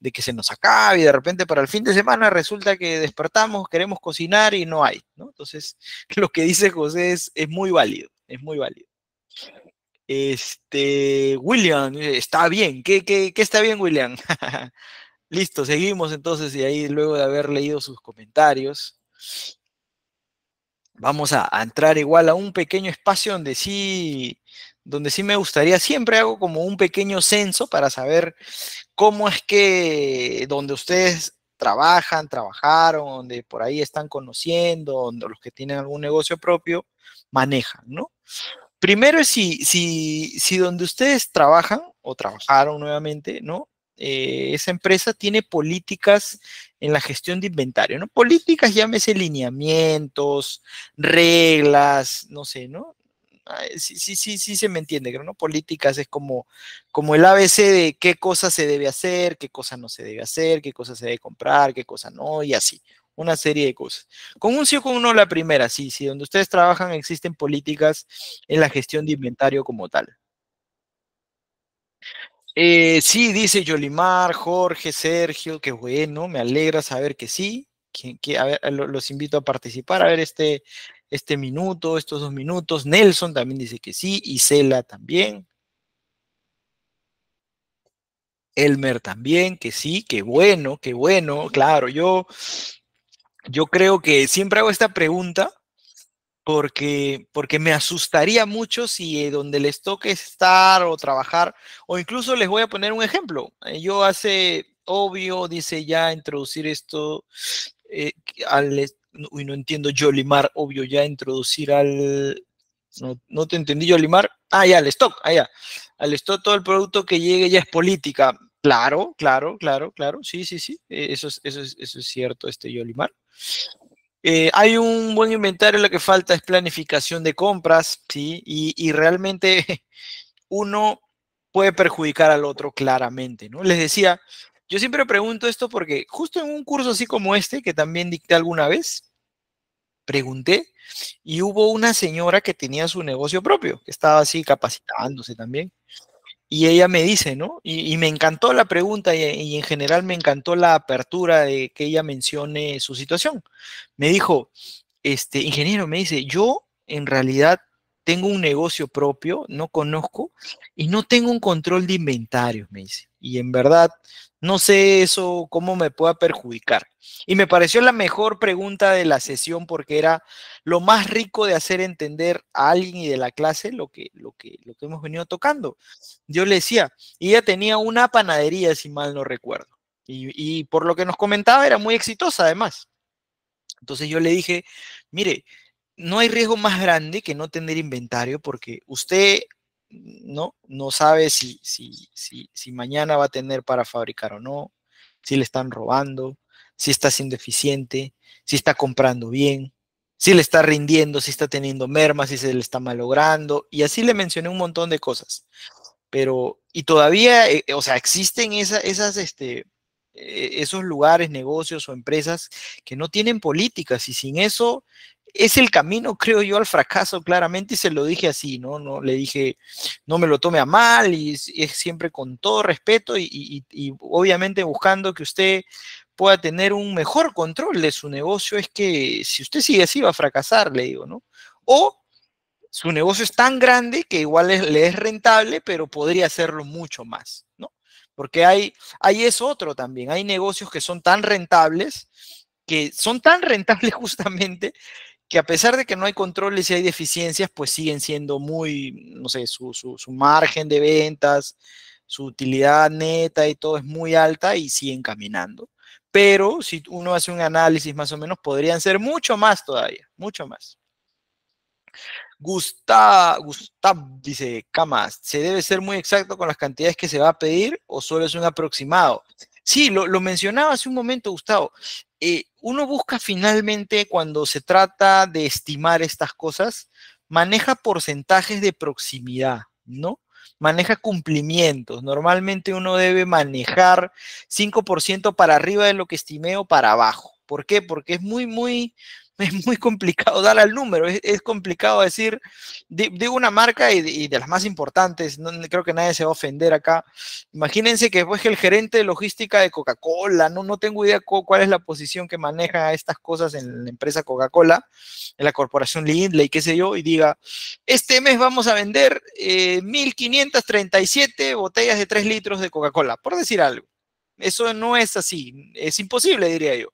de que se nos acabe y de repente para el fin de semana resulta que despertamos, queremos cocinar y no hay, ¿no? Entonces, lo que dice José es, muy válido, es muy válido. Este, William, eh, está bien, ¿qué, está bien, William? Listo, seguimos entonces y ahí luego de haber leído sus comentarios. Vamos a, entrar igual a un pequeño espacio donde sí donde sí me gustaría, siempre hago como un pequeño censo para saber cómo es que donde ustedes trabajan, trabajaron, donde por ahí están conociendo, donde los que tienen algún negocio propio manejan, ¿no? Primero, si, si, si donde ustedes trabajan o trabajaron nuevamente, ¿no? Eh, esa empresa tiene políticas en la gestión de inventario, ¿no? Políticas, llámese lineamientos, reglas, no sé, ¿no? Ah, eh, sí, sí, sí, se me entiende, ¿no? Políticas es como, como el ABC de qué cosa se debe hacer, qué cosa no se debe hacer, qué cosa se debe comprar, qué cosa no, y así. Una serie de cosas. Con un sí o con uno la primera, sí, sí. Donde ustedes trabajan existen políticas en la gestión de inventario como tal. Eh, sí, dice Yolimar, Jorge, Sergio, qué bueno, me alegra saber que sí. Que, los invito a participar. A ver, este, este minuto, estos dos minutos. Nelson también dice que sí, y Cela también. Elmer también, que sí, qué bueno, qué bueno, claro, yo, yo creo que siempre hago esta pregunta porque, porque me asustaría mucho si eh, donde les toque estar o trabajar, o incluso les voy a poner un ejemplo. Eh, yo hace, obvio, dice ya introducir esto, eh, al, uy, no entiendo Jolimar, obvio, ya introducir al... No, no te entendí Jolimar. Ah, ya, al stock, ah, Al stock todo el producto que llegue ya es política. Claro, claro, claro, claro. Sí, sí, sí. E, eso es, eso es, cierto, este Yolimar. Eh, hay un buen inventario, lo que falta es planificación de compras, ¿sí? Y, y, realmente uno puede perjudicar al otro claramente, ¿no? Les decía, yo siempre pregunto esto porque justo en un curso así como este, que también dicté alguna vez, pregunté y hubo una señora que tenía su negocio propio, que estaba así capacitándose también. Y ella me dice, ¿no? Y, me encantó la pregunta y, y, en general me encantó la apertura de que ella mencione su situación. Me dijo, este ingeniero, me dice, yo en realidad tengo un negocio propio, no conozco y no tengo un control de inventario, me dice. Y en verdad no sé eso cómo me pueda perjudicar. Y me pareció la mejor pregunta de la sesión porque era lo más rico de hacer entender a alguien y de la clase lo que, lo que, hemos venido tocando. Yo le decía, y ella tenía una panadería, si mal no recuerdo. Y, y por lo que nos comentaba, era muy exitosa además. Entonces yo le dije, mire, no hay riesgo más grande que no tener inventario porque usted no, no sabe si, si, si, si mañana va a tener para fabricar o no, si le están robando, si está siendo eficiente, si está comprando bien, si le está rindiendo, si está teniendo mermas, si se le está malogrando. Y así le mencioné un montón de cosas. Pero, y todavía, eh, o sea, existen esas, este, eh, esos lugares, negocios o empresas que no tienen políticas y sin eso es el camino, creo yo, al fracaso, claramente, y se lo dije así, ¿no? no le dije, no me lo tome a mal, y, es siempre con todo respeto, y, obviamente buscando que usted pueda tener un mejor control de su negocio, es que si usted sigue así va a fracasar, le digo, ¿no? O su negocio es tan grande que igual le es rentable, pero podría hacerlo mucho más, ¿no? Porque hay, hay es otro también, hay negocios que son tan rentables, que son tan rentables justamente que a pesar de que no hay controles y hay deficiencias, pues siguen siendo muy, no sé, su, margen de ventas, su utilidad neta y todo es muy alta y siguen caminando. Pero si uno hace un análisis más o menos, podrían ser mucho más todavía, mucho más. Gustavo Gustav dice, Camas, ¿se debe ser muy exacto con las cantidades que se va a pedir o solo es un aproximado? Sí, lo, lo mencionaba hace un momento, Gustavo. Eh, uno busca finalmente cuando se trata de estimar estas cosas, maneja porcentajes de proximidad, ¿no? Maneja cumplimientos. Normalmente uno debe manejar 5% para arriba de lo que estimé o para abajo. ¿Por qué? Porque es muy, muy, es muy complicado dar al número, es, complicado decir, digo de una marca y de, las más importantes, creo que nadie se va a ofender acá. Imagínense que pues, el gerente de logística de Coca-Cola, no, no tengo idea cuál es la posición que maneja estas cosas en la empresa Coca-Cola, en la corporación Lindley, qué sé yo, y diga, este mes vamos a vender 1.537 eh, botellas de 3 litros de Coca-Cola, por decir algo. Eso no es así, es imposible, diría yo.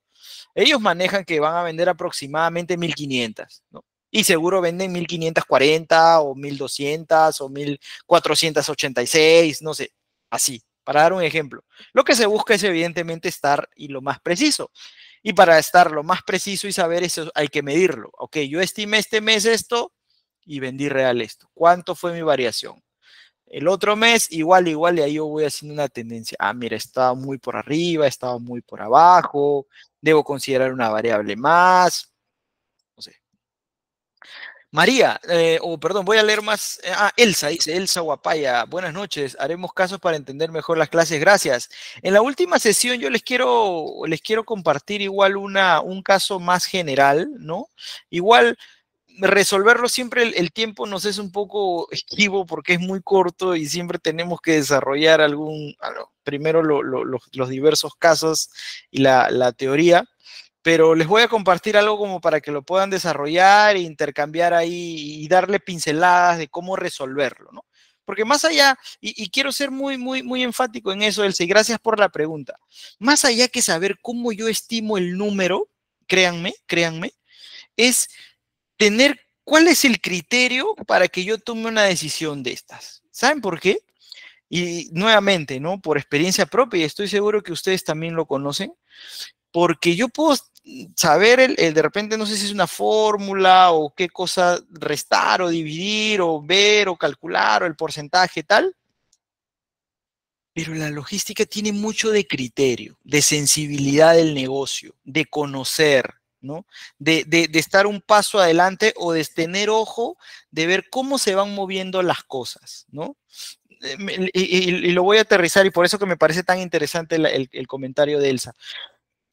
Ellos manejan que van a vender aproximadamente 1.500, ¿no? Y seguro venden 1.540 o 1.200 o 1.486, no sé, así, para dar un ejemplo. Lo que se busca es evidentemente estar y lo más preciso. Y para estar lo más preciso y saber eso hay que medirlo. Ok, yo estimé este mes esto y vendí real esto. ¿Cuánto fue mi variación? El otro mes igual, igual, y ahí yo voy haciendo una tendencia. Ah, mira, estaba muy por arriba, estaba muy por abajo, debo considerar una variable más. No sé. María, eh, o perdón, voy a leer más. Eh, ah, Elsa dice, Elsa Guapaya, buenas noches, haremos casos para entender mejor las clases, gracias. En la última sesión yo les quiero, les quiero compartir igual una, un caso más general, ¿no? Igual resolverlo siempre el, tiempo nos es un poco esquivo porque es muy corto y siempre tenemos que desarrollar algún, algo, primero los diversos casos y la, teoría pero les voy a compartir algo como para que lo puedan desarrollar e intercambiar ahí y darle pinceladas de cómo resolverlo, ¿no? Porque más allá, y, y, quiero ser muy, muy, muy enfático en eso, Elsa, y gracias por la pregunta. Más allá que saber cómo yo estimo el número, créanme, créanme, es tener cuál es el criterio para que yo tome una decisión de estas. ¿Saben por qué? Y nuevamente, ¿no? Por experiencia propia, y estoy seguro que ustedes también lo conocen, porque yo puedo mm, saber el, de repente, no sé si es una fórmula o qué cosa restar o dividir o ver o calcular o el porcentaje tal, pero la logística tiene mucho de criterio, de sensibilidad del negocio, de conocer, ¿no? De, de, estar un paso adelante o de tener ojo de ver cómo se van moviendo las cosas, ¿no? Eh, y, lo voy a aterrizar y por eso que me parece tan interesante el, comentario de Elsa.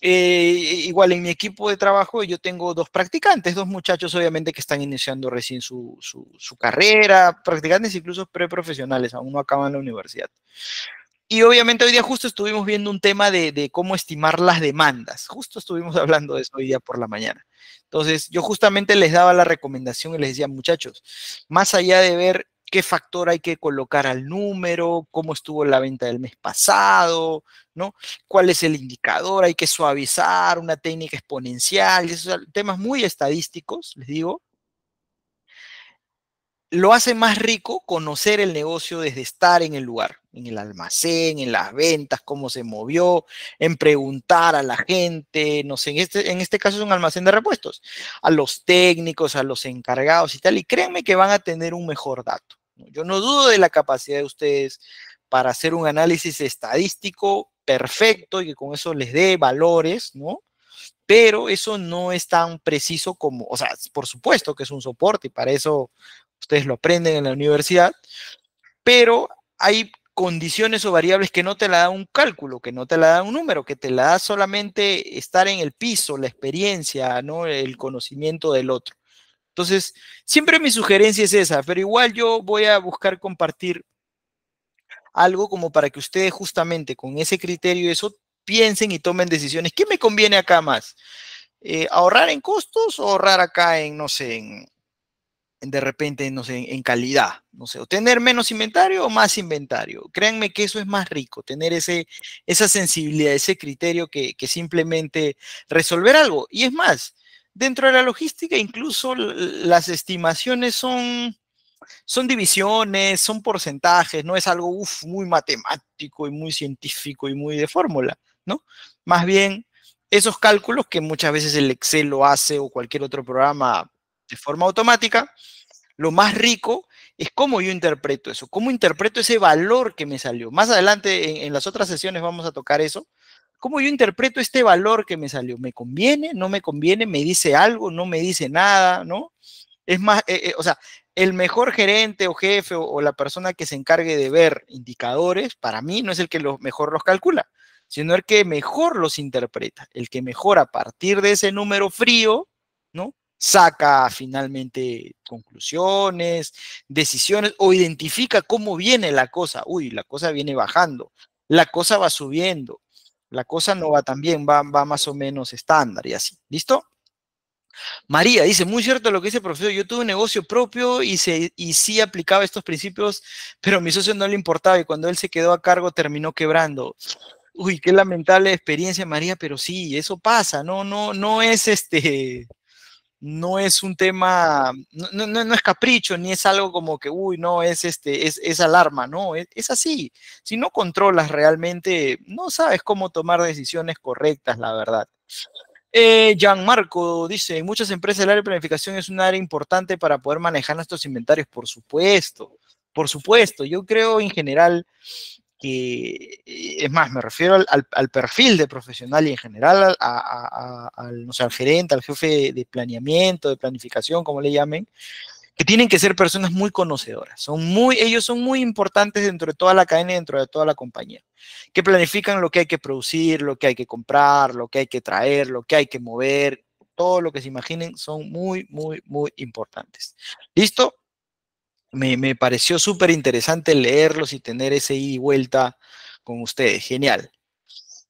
Eh, igual en mi equipo de trabajo yo tengo dos practicantes, dos muchachos obviamente que están iniciando recién su, carrera, practicantes incluso preprofesionales, aún no acaban la universidad. Y obviamente hoy día justo estuvimos viendo un tema de, de, cómo estimar las demandas. Justo estuvimos hablando de eso hoy día por la mañana. Entonces, yo justamente les daba la recomendación y les decía, muchachos, más allá de ver qué factor hay que colocar al número, cómo estuvo la venta del mes pasado, ¿no? ¿Cuál es el indicador? Hay que suavizar una técnica exponencial, esos temas muy estadísticos, les digo. Lo hace más rico conocer el negocio desde estar en el lugar, en el almacén, en las ventas, cómo se movió, en preguntar a la gente, no sé, en este, en este caso es un almacén de repuestos, a los técnicos, a los encargados y tal, y créanme que van a tener un mejor dato. Yo no dudo de la capacidad de ustedes para hacer un análisis estadístico perfecto y que con eso les dé valores, ¿no? Pero eso no es tan preciso como, o sea, por supuesto que es un soporte y para eso ustedes lo aprenden en la universidad, pero hay condiciones o variables que no te la da un cálculo, que no te la da un número, que te la da solamente estar en el piso, la experiencia, ¿no? El conocimiento del otro. Entonces, siempre mi sugerencia es esa, pero igual yo voy a buscar compartir algo como para que ustedes justamente con ese criterio eso piensen y tomen decisiones. ¿Qué me conviene acá más? Eh, ¿Ahorrar en costos o ahorrar acá en, no sé, en, de repente, no sé, en, calidad? No sé, o tener menos inventario o más inventario. Créanme que eso es más rico, tener ese, esa sensibilidad, ese criterio que simplemente resolver algo. Y es más, Dentro de la logística, incluso las estimaciones son, son divisiones, son porcentajes, no es algo muy matemático y muy científico y muy de fórmula, ¿no? Más bien, esos cálculos que muchas veces el Excel lo hace o cualquier otro programa de forma automática, lo más rico es cómo yo interpreto eso, cómo interpreto ese valor que me salió. Más adelante en las otras sesiones vamos a tocar eso, ¿Cómo yo interpreto este valor que me salió? ¿Me conviene? ¿No me conviene? ¿Me dice algo? ¿No me dice nada? ¿No? Es más, eh, eh, o sea, el mejor gerente o jefe o, la persona que se encargue de ver indicadores, para mí no es el que mejor los calcula, sino el que mejor los interpreta, el que mejor a partir de ese número frío, ¿no? Saca finalmente conclusiones, decisiones o identifica cómo viene la cosa. Uy, la cosa viene bajando, la cosa va subiendo, la cosa no va tan bien, va, va más o menos estándar y así. ¿Listo? María dice, muy cierto lo que dice el profesor, yo tuve un negocio propio y, se, y sí aplicaba estos principios, pero a mi socio no le importaba y cuando él se quedó a cargo terminó quebrando. Uy, qué lamentable experiencia, María, pero sí, eso pasa, no, no, no es este, no es un tema, no, es capricho, ni es algo como que, uy, no, es, este, es, alarma, no, es, así. Si no controlas realmente, no sabes cómo tomar decisiones correctas, la verdad. Eh, Marco dice, en muchas empresas el área de planificación es un área importante para poder manejar nuestros inventarios, por supuesto, por supuesto. Yo creo en general que, eh, es más, me refiero al, perfil de profesional y en general al, no al gerente, al jefe de planeamiento, de planificación, como le llamen, que tienen que ser personas muy conocedoras. Son muy, ellos son muy importantes dentro de toda la cadena dentro de toda la compañía, que planifican lo que hay que producir, lo que hay que comprar, lo que hay que traer, lo que hay que mover, todo lo que se imaginen son muy, muy, muy importantes. ¿Listo? me, pareció súper interesante leerlos y tener ese ida y vuelta con ustedes. Genial.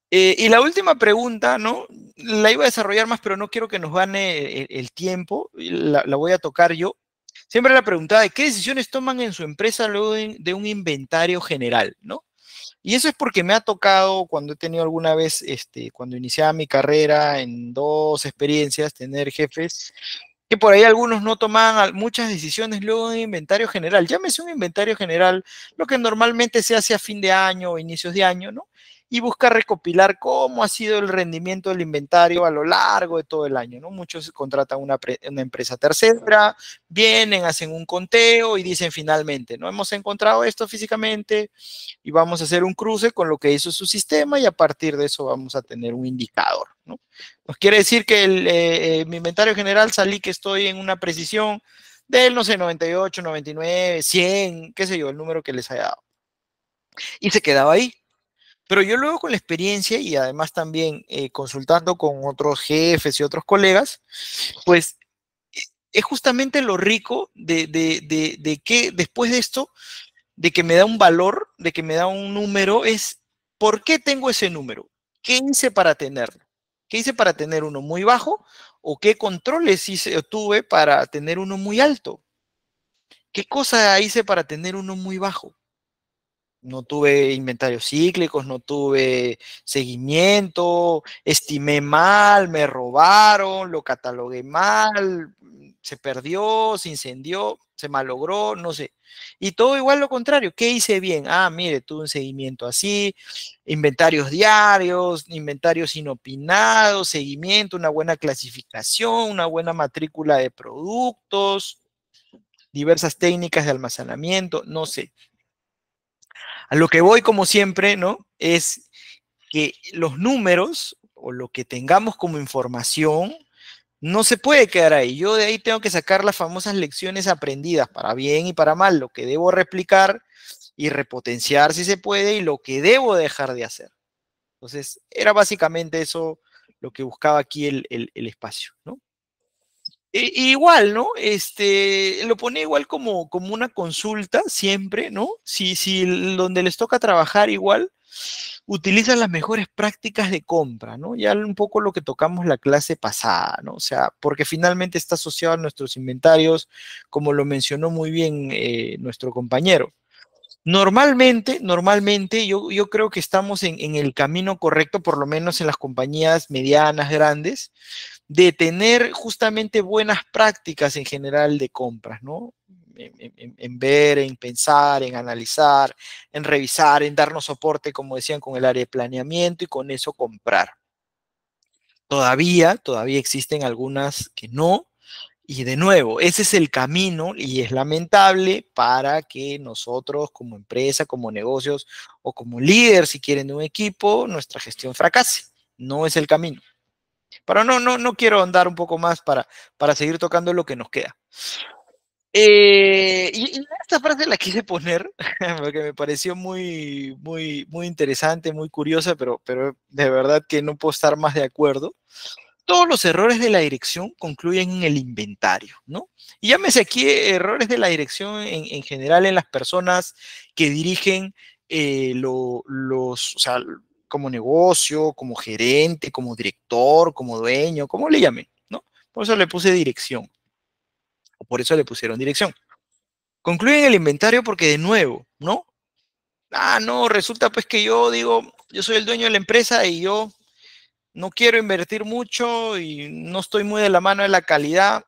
Eh, y la última pregunta, ¿no? La iba a desarrollar más, pero no quiero que nos gane el, tiempo. La, voy a tocar yo. Siempre la pregunta de qué decisiones toman en su empresa luego de, un inventario general, ¿no? Y eso es porque me ha tocado cuando he tenido alguna vez, este, cuando iniciaba mi carrera en dos experiencias, tener jefes y por ahí algunos no toman muchas decisiones luego de inventario general. Llámese un inventario general, lo que normalmente se hace a fin de año o inicios de año, ¿no? y busca recopilar cómo ha sido el rendimiento del inventario a lo largo de todo el año. ¿no? Muchos contratan una, empresa tercera, vienen, hacen un conteo y dicen finalmente, no hemos encontrado esto físicamente y vamos a hacer un cruce con lo que hizo su sistema y a partir de eso vamos a tener un indicador. ¿no? Nos quiere decir que el, eh, eh, mi inventario general salí que estoy en una precisión del, no sé, 98, 99, 100, qué sé yo, el número que les haya dado. Y se quedaba ahí. Pero yo luego con la experiencia y además también eh, consultando con otros jefes y otros colegas, pues e, es justamente lo rico de, que después de esto, de que me da un valor, de que me da un número, es ¿por qué tengo ese número? ¿Qué hice para tenerlo? ¿Qué hice para tener uno muy bajo? ¿O qué controles hice, tuve para tener uno muy alto? ¿Qué cosa hice para tener uno muy bajo? no tuve inventarios cíclicos, no tuve seguimiento, estimé mal, me robaron, lo catalogué mal, se perdió, se incendió, se malogró, no sé. Y todo igual lo contrario, ¿qué hice bien? Ah, mire, tuve un seguimiento así, inventarios diarios, inventarios inopinados, seguimiento, una buena clasificación, una buena matrícula de productos, diversas técnicas de almacenamiento, no sé. A lo que voy, como siempre, ¿no? Es que los números o lo que tengamos como información no se puede quedar ahí. Yo de ahí tengo que sacar las famosas lecciones aprendidas, para bien y para mal, lo que debo replicar y repotenciar si se puede y lo que debo dejar de hacer. Entonces, era básicamente eso lo que buscaba aquí el, espacio, ¿no? igual, ¿no? Este, lo pone igual como, como una consulta siempre, ¿no? Si, si donde les toca trabajar igual, utilizan las mejores prácticas de compra, ¿no? Ya un poco lo que tocamos la clase pasada, ¿no? O sea, porque finalmente está asociado a nuestros inventarios, como lo mencionó muy bien eh, nuestro compañero. Normalmente, normalmente yo, yo creo que estamos en, en, el camino correcto, por lo menos en las compañías medianas, grandes, de tener justamente buenas prácticas en general de compras, ¿no? En, ver, en pensar, en analizar, en revisar, en darnos soporte, como decían, con el área de planeamiento y con eso comprar. Todavía, todavía existen algunas que no. Y de nuevo, ese es el camino y es lamentable para que nosotros como empresa, como negocios o como líder, si quieren, de un equipo, nuestra gestión fracase. No es el camino. Pero no, no, no quiero andar un poco más para, para seguir tocando lo que nos queda. Eh, y, esta frase la quise poner porque me pareció muy, muy, muy interesante, muy curiosa, pero, pero de verdad que no puedo estar más de acuerdo. Todos los errores de la dirección concluyen en el inventario, ¿no? Y llámese aquí errores de la dirección en, en general en las personas que dirigen eh, los, como negocio, como gerente, como director, como dueño, como le llamen, ¿no? Por eso le puse dirección. O por eso le pusieron dirección. Concluyen el inventario porque de nuevo, ¿no? Ah, no, resulta pues que yo digo, yo soy el dueño de la empresa y yo no quiero invertir mucho y no estoy muy de la mano de la calidad.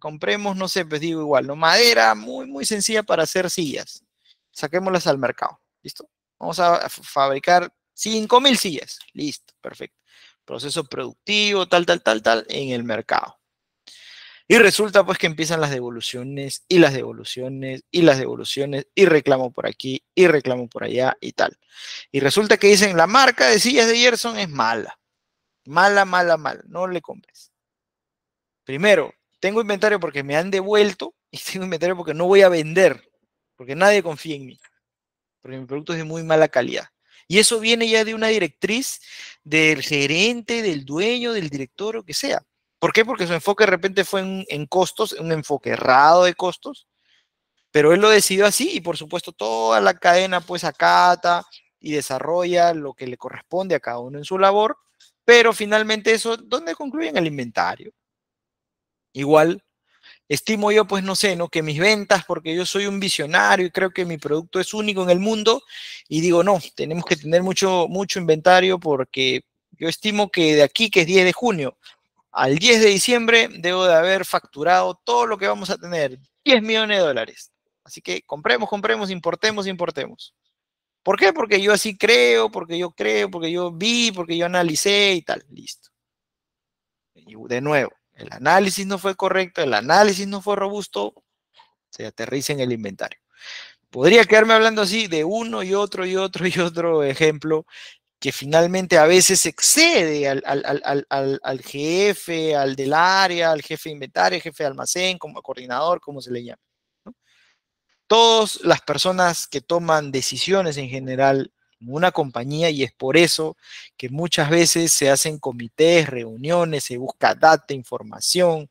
Compremos, no sé, pues digo igual, ¿no? Madera muy, muy sencilla para hacer sillas. Saquémoslas al mercado, ¿listo? Vamos a fabricar 5.000 sillas. Listo, perfecto. Proceso productivo, tal, tal, tal, tal, en el mercado. Y resulta pues que empiezan las devoluciones y las devoluciones y las devoluciones y reclamo por aquí y reclamo por allá y tal. Y resulta que dicen la marca de sillas de Gerson es mala. Mala, mala, mala. No le compres. Primero, tengo inventario porque me han devuelto y tengo inventario porque no voy a vender. Porque nadie confía en mí. Porque mi producto es de muy mala calidad. Y eso viene ya de una directriz del gerente, del dueño, del director o que sea. ¿Por qué? Porque su enfoque de repente fue en, costos, un enfoque errado de costos, pero él lo decidió así y por supuesto toda la cadena pues acata y desarrolla lo que le corresponde a cada uno en su labor, pero finalmente eso, ¿dónde concluye? En el inventario. Igual estimo yo, pues no sé, ¿no? Que mis ventas, porque yo soy un visionario y creo que mi producto es único en el mundo, y digo, no, tenemos que tener mucho, mucho inventario porque yo estimo que de aquí, que es 10 de junio, al 10 de diciembre debo de haber facturado todo lo que vamos a tener, 10 millones de dólares. Así que compremos, compremos, importemos, importemos. ¿Por qué? Porque yo así creo, porque yo creo, porque yo vi, porque yo analicé y tal. Listo. de nuevo, el análisis no fue correcto, el análisis no fue robusto, se aterriza en el inventario. Podría quedarme hablando así de uno y otro y otro y otro ejemplo que finalmente a veces excede al, jefe, al del área, al jefe de inventario, jefe de almacén, como coordinador, como se le llama. Todas las personas que toman decisiones en general como una compañía y es por eso que muchas veces se hacen comités, reuniones, se busca data, información,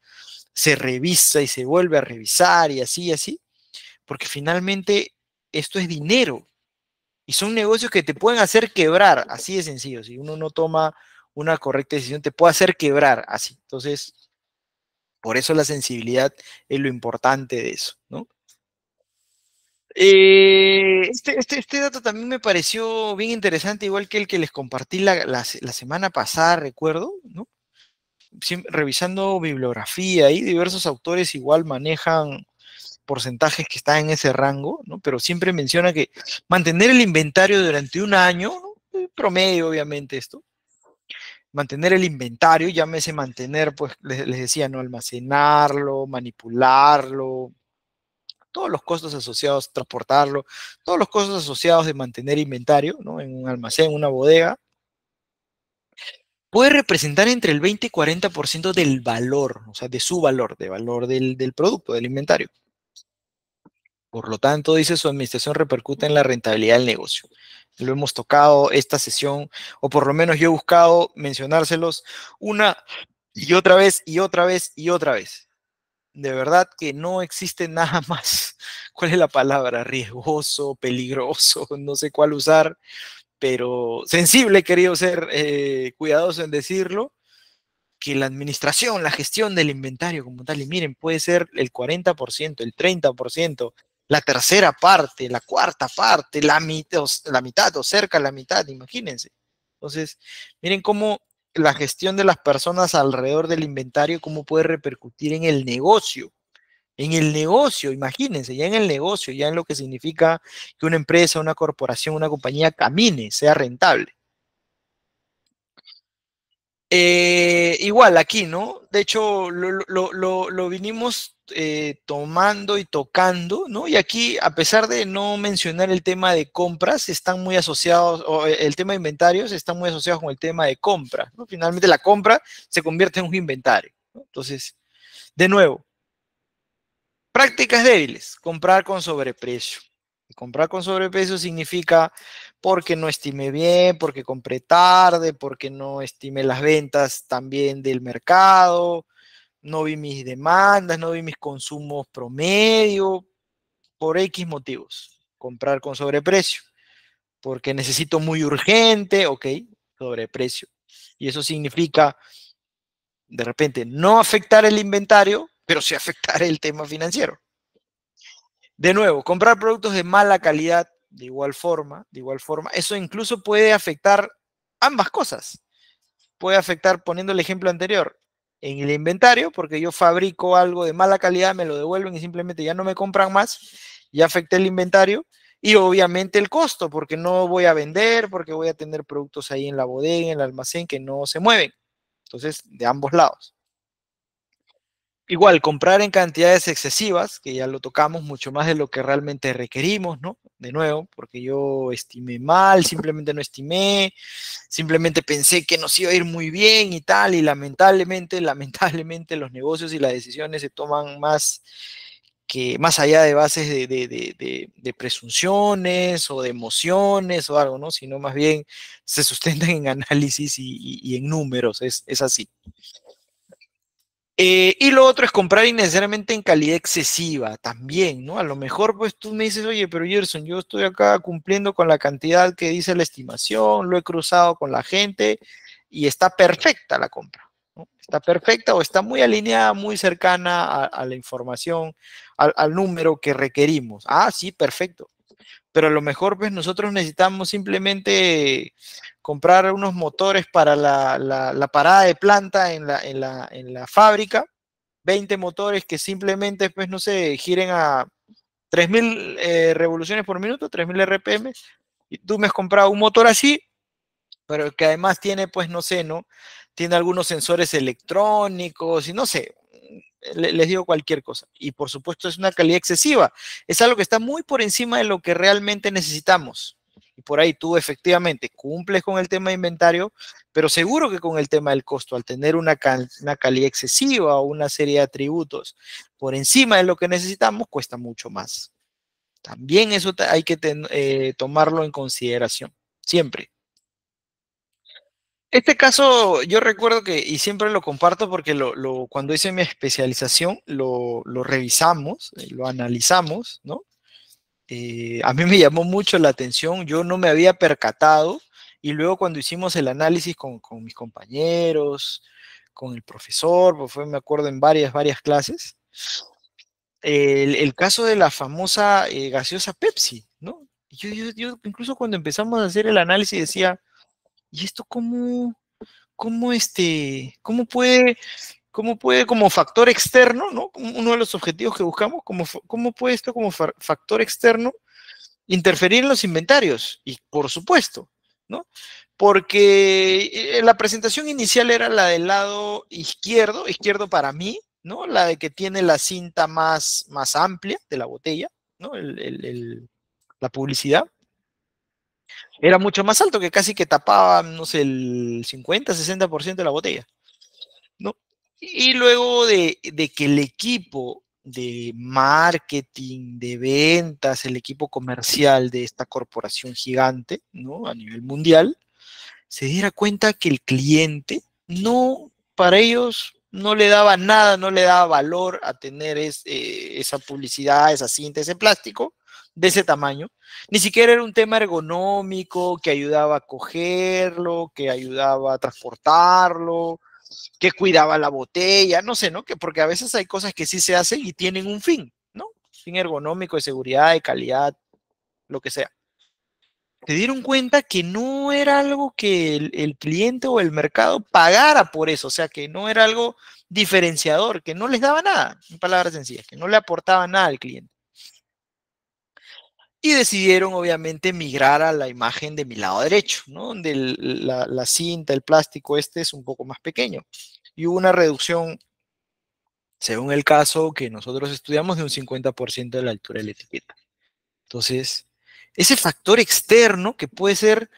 se revisa y se vuelve a revisar y así, y así, porque finalmente esto es dinero y son negocios que te pueden hacer quebrar, así de sencillo, si uno no toma una correcta decisión, te puede hacer quebrar, así. Entonces, por eso la sensibilidad es lo importante de eso, ¿no? Eh, este, este, este, dato también me pareció bien interesante, igual que el que les compartí la, semana pasada, recuerdo, ¿no? revisando bibliografía y diversos autores igual manejan porcentajes que están en ese rango, ¿no? Pero siempre menciona que mantener el inventario durante un año, eh, promedio obviamente esto, mantener el inventario, llámese mantener, pues les, les decía, ¿no? Almacenarlo, manipularlo, todos los costos asociados a transportarlo, todos los costos asociados de mantener inventario ¿no? en un almacén, una bodega, puede representar entre el 20 y 40% del valor, o sea, de su valor, de valor del, del producto, del inventario. Por lo tanto, dice, su administración repercute en la rentabilidad del negocio. Lo hemos tocado esta sesión, o por lo menos yo he buscado mencionárselos una y otra vez y otra vez y otra vez de verdad que no existe nada más, ¿cuál es la palabra? Riesgoso, peligroso, no sé cuál usar, pero sensible, querido ser eh, cuidadoso en decirlo, que la administración, la gestión del inventario como tal, y miren, puede ser el 40%, el 30%, la tercera parte, la cuarta parte, la, la mitad o cerca de la mitad, imagínense. Entonces, miren cómo la gestión de las personas alrededor del inventario, cómo puede repercutir en el negocio. En el negocio, imagínense, ya en el negocio, ya en lo que significa que una empresa, una corporación, una compañía camine, sea rentable. Eh, igual aquí, ¿no? De hecho, lo, lo vinimos eh, tomando y tocando, ¿no? Y aquí, a pesar de no mencionar el tema de compras, están muy asociados, o eh, el tema de inventarios está muy asociados con el tema de compra, ¿no? Finalmente la compra se convierte en un inventario, ¿no? Entonces, de nuevo, prácticas débiles, comprar con sobreprecio. comprar con sobreprecio significa porque no estimé bien, porque compré tarde, porque no estimé las ventas también del mercado, no vi mis demandas, no vi mis consumos promedio, por X motivos. Comprar con sobreprecio, porque necesito muy urgente, ok, sobreprecio. Y eso significa, de repente, no afectar el inventario, pero sí afectar el tema financiero. De nuevo, comprar productos de mala calidad, de igual forma, de igual forma, eso incluso puede afectar ambas cosas. Puede afectar, poniendo el ejemplo anterior, en el inventario, porque yo fabrico algo de mala calidad, me lo devuelven y simplemente ya no me compran más, ya afecta el inventario y obviamente el costo, porque no voy a vender, porque voy a tener productos ahí en la bodega, en el almacén que no se mueven. Entonces, de ambos lados. Igual, comprar en cantidades excesivas, que ya lo tocamos mucho más de lo que realmente requerimos, ¿no? de nuevo, porque yo estimé mal, simplemente no estimé, simplemente pensé que nos iba a ir muy bien y tal, y lamentablemente, lamentablemente los negocios y las decisiones se toman más que más allá de bases de, presunciones o de emociones o algo, ¿no? Sino más bien se sustentan en análisis y, en números, es, es así. Eh, y lo otro es comprar innecesariamente en calidad excesiva también, ¿no? A lo mejor pues tú me dices, oye, pero Gerson, yo estoy acá cumpliendo con la cantidad que dice la estimación, lo he cruzado con la gente y está perfecta la compra, ¿no? Está perfecta o está muy alineada, muy cercana a, la información, al número que requerimos. Ah, sí, perfecto pero a lo mejor pues nosotros necesitamos simplemente comprar unos motores para la, parada de planta en la, en la, fábrica, 20 motores que simplemente pues no sé, giren a 3.000 eh, revoluciones por minuto, 3.000 RPM, y tú me has comprado un motor así, pero que además tiene pues no sé, ¿no? Tiene algunos sensores electrónicos y no sé, les digo cualquier cosa. Y por supuesto es una calidad excesiva. Es algo que está muy por encima de lo que realmente necesitamos. Y por ahí tú efectivamente cumples con el tema de inventario, pero seguro que con el tema del costo, al tener una, calidad excesiva o una serie de atributos por encima de lo que necesitamos, cuesta mucho más. También eso hay que eh, tomarlo en consideración, siempre. Este caso yo recuerdo que, y siempre lo comparto porque lo, cuando hice mi especialización lo, revisamos, eh, lo analizamos, ¿no? Eh, a mí me llamó mucho la atención, yo no me había percatado y luego cuando hicimos el análisis con, con mis compañeros, con el profesor, pues me acuerdo, en varias, varias clases, el, caso de la famosa eh, gaseosa Pepsi, ¿no? yo, yo incluso cuando empezamos a hacer el análisis decía, ¿y esto cómo, cómo, este, cómo puede, cómo puede como factor externo, ¿no? Uno de los objetivos que buscamos, cómo, cómo puede esto como factor externo interferir en los inventarios? Y por supuesto, ¿no? Porque eh, la presentación inicial era la del lado izquierdo, izquierdo para mí, ¿no? La de que tiene la cinta más, más amplia de la botella, ¿no? la publicidad era mucho más alto, que casi que tapaba, no sé, el 50, 60% de la botella. ¿no? Y luego de, que el equipo de marketing, de ventas, el equipo comercial de esta corporación gigante, ¿no? A nivel mundial, se diera cuenta que el cliente no, para ellos, no le daba nada, no le daba valor a tener eh, esa publicidad, esa cinta, ese plástico, de ese tamaño. Ni siquiera era un tema ergonómico que ayudaba a cogerlo, que ayudaba a transportarlo, que cuidaba la botella, no sé, ¿no? Que porque a veces hay cosas que sí se hacen y tienen un fin, ¿no? Fin ergonómico, de seguridad, de calidad, lo que sea. Se dieron cuenta que no era algo que el cliente o el mercado pagara por eso, o sea, que no era algo diferenciador, que no les daba nada, en palabras sencillas, que no le aportaba nada al cliente y decidieron obviamente migrar a la imagen de mi lado derecho, donde la, la, cinta, el plástico este es un poco más pequeño. Y hubo una reducción, según el caso que nosotros estudiamos, de un 50% de la altura de la etiqueta. Entonces, ese factor externo que puede ser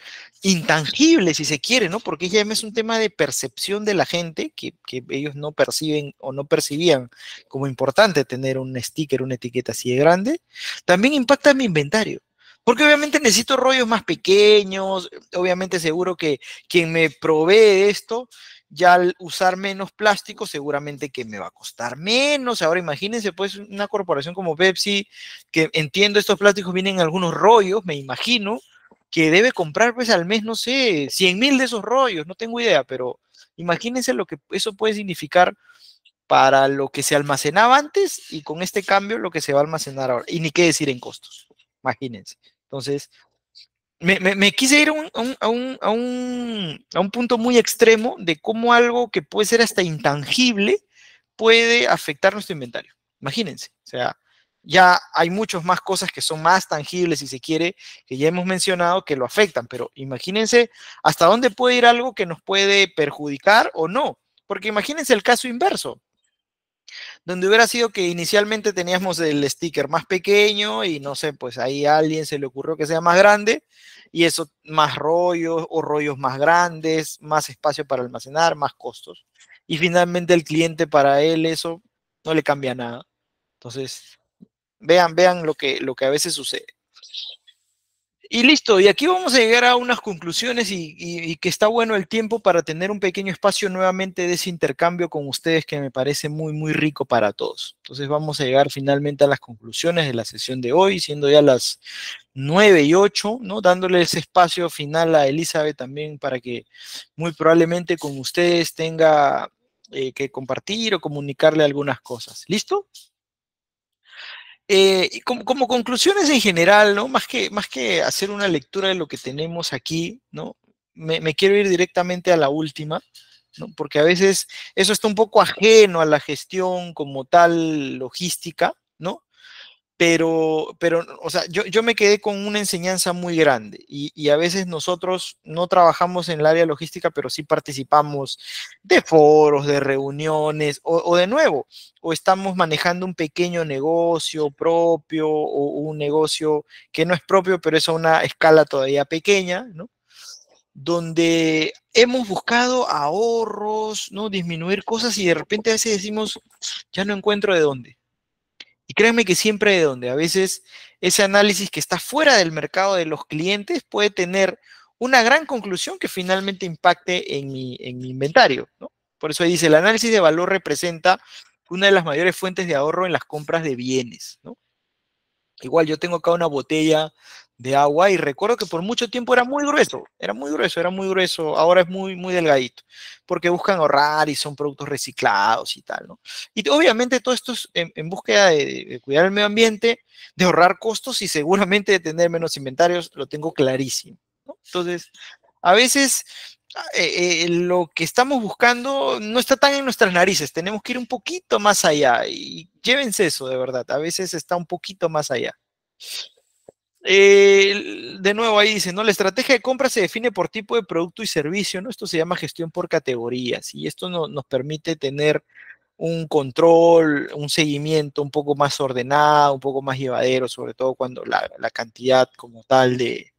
intangible, si se quiere, ¿no? Porque ya es un tema de percepción de la gente que, ellos no perciben o no percibían como importante tener un sticker, una etiqueta así de grande, también impacta mi inventario. Porque obviamente necesito rollos más pequeños, obviamente seguro que quien me provee esto, ya al usar menos plástico, seguramente que me va a costar menos. Ahora imagínense, pues, una corporación como Pepsi, que entiendo estos plásticos vienen en algunos rollos, me imagino, que debe comprar pues al mes, no sé, 100 mil de esos rollos, no tengo idea, pero imagínense lo que eso puede significar para lo que se almacenaba antes y con este cambio lo que se va a almacenar ahora. Y ni qué decir en costos, imagínense. Entonces, me, quise ir a un, a un punto muy extremo de cómo algo que puede ser hasta intangible puede afectar nuestro inventario. Imagínense, o sea, ya hay muchas más cosas que son más tangibles, si se quiere, que ya hemos mencionado, que lo afectan, pero imagínense hasta dónde puede ir algo que nos puede perjudicar o no, porque imagínense el caso inverso, donde hubiera sido que inicialmente teníamos el sticker más pequeño y no sé, pues ahí a alguien se le ocurrió que sea más grande y eso más rollos o rollos más grandes, más espacio para almacenar, más costos. Y finalmente el cliente para él eso no le cambia nada. Entonces, Vean, vean lo que, lo que a veces sucede. Y listo, y aquí vamos a llegar a unas conclusiones y, que está bueno el tiempo para tener un pequeño espacio nuevamente de ese intercambio con ustedes que me parece muy, muy rico para todos. Entonces vamos a llegar finalmente a las conclusiones de la sesión de hoy, siendo ya las 9 y 8, ¿no? Dándole ese espacio final a Elizabeth también para que muy probablemente con ustedes tenga eh, que compartir o comunicarle algunas cosas. ¿Listo? Eh, como, conclusiones en general, ¿no? Más que, más que hacer una lectura de lo que tenemos aquí, ¿no? Me, quiero ir directamente a la última, Porque a veces eso está un poco ajeno a la gestión como tal logística, pero, pero o sea, yo, me quedé con una enseñanza muy grande y, a veces nosotros no trabajamos en el área logística, pero sí participamos de foros, de reuniones o, o de nuevo, o estamos manejando un pequeño negocio propio o un negocio que no es propio, pero es a una escala todavía pequeña, ¿no? donde hemos buscado ahorros, ¿no? disminuir cosas y de repente a veces decimos, ya no encuentro de dónde. Y créanme que siempre de donde a veces ese análisis que está fuera del mercado de los clientes puede tener una gran conclusión que finalmente impacte en mi, en mi inventario. Por eso dice, el análisis de valor representa una de las mayores fuentes de ahorro en las compras de bienes. Igual yo tengo acá una botella de agua y recuerdo que por mucho tiempo era muy grueso, era muy grueso, era muy grueso, ahora es muy, muy delgadito, porque buscan ahorrar y son productos reciclados y tal, ¿no? Y obviamente todo esto es en, búsqueda de, cuidar el medio ambiente, de ahorrar costos y seguramente de tener menos inventarios, lo tengo clarísimo, ¿no? Entonces, a veces eh, eh, lo que estamos buscando no está tan en nuestras narices, tenemos que ir un poquito más allá y llévense eso de verdad, a veces está un poquito más allá. Eh, de nuevo ahí dice, ¿no? La estrategia de compra se define por tipo de producto y servicio, ¿no? Esto se llama gestión por categorías y esto nos permite tener un control, un seguimiento un poco más ordenado, un poco más llevadero, sobre todo cuando la, cantidad como tal de,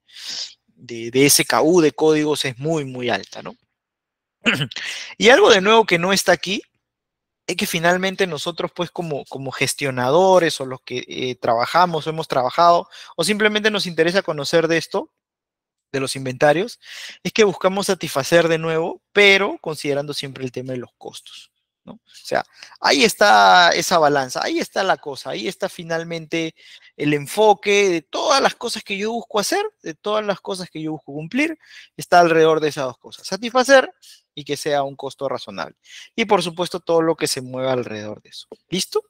de, de, SKU, de códigos, es muy, muy alta, ¿no? y algo de nuevo que no está aquí es que finalmente nosotros, pues como, como gestionadores o los que eh, trabajamos o hemos trabajado, o simplemente nos interesa conocer de esto, de los inventarios, es que buscamos satisfacer de nuevo, pero considerando siempre el tema de los costos. ¿no? O sea, ahí está esa balanza, ahí está la cosa, ahí está finalmente el enfoque de todas las cosas que yo busco hacer, de todas las cosas que yo busco cumplir, está alrededor de esas dos cosas, satisfacer y que sea un costo razonable. Y por supuesto todo lo que se mueva alrededor de eso. ¿Listo?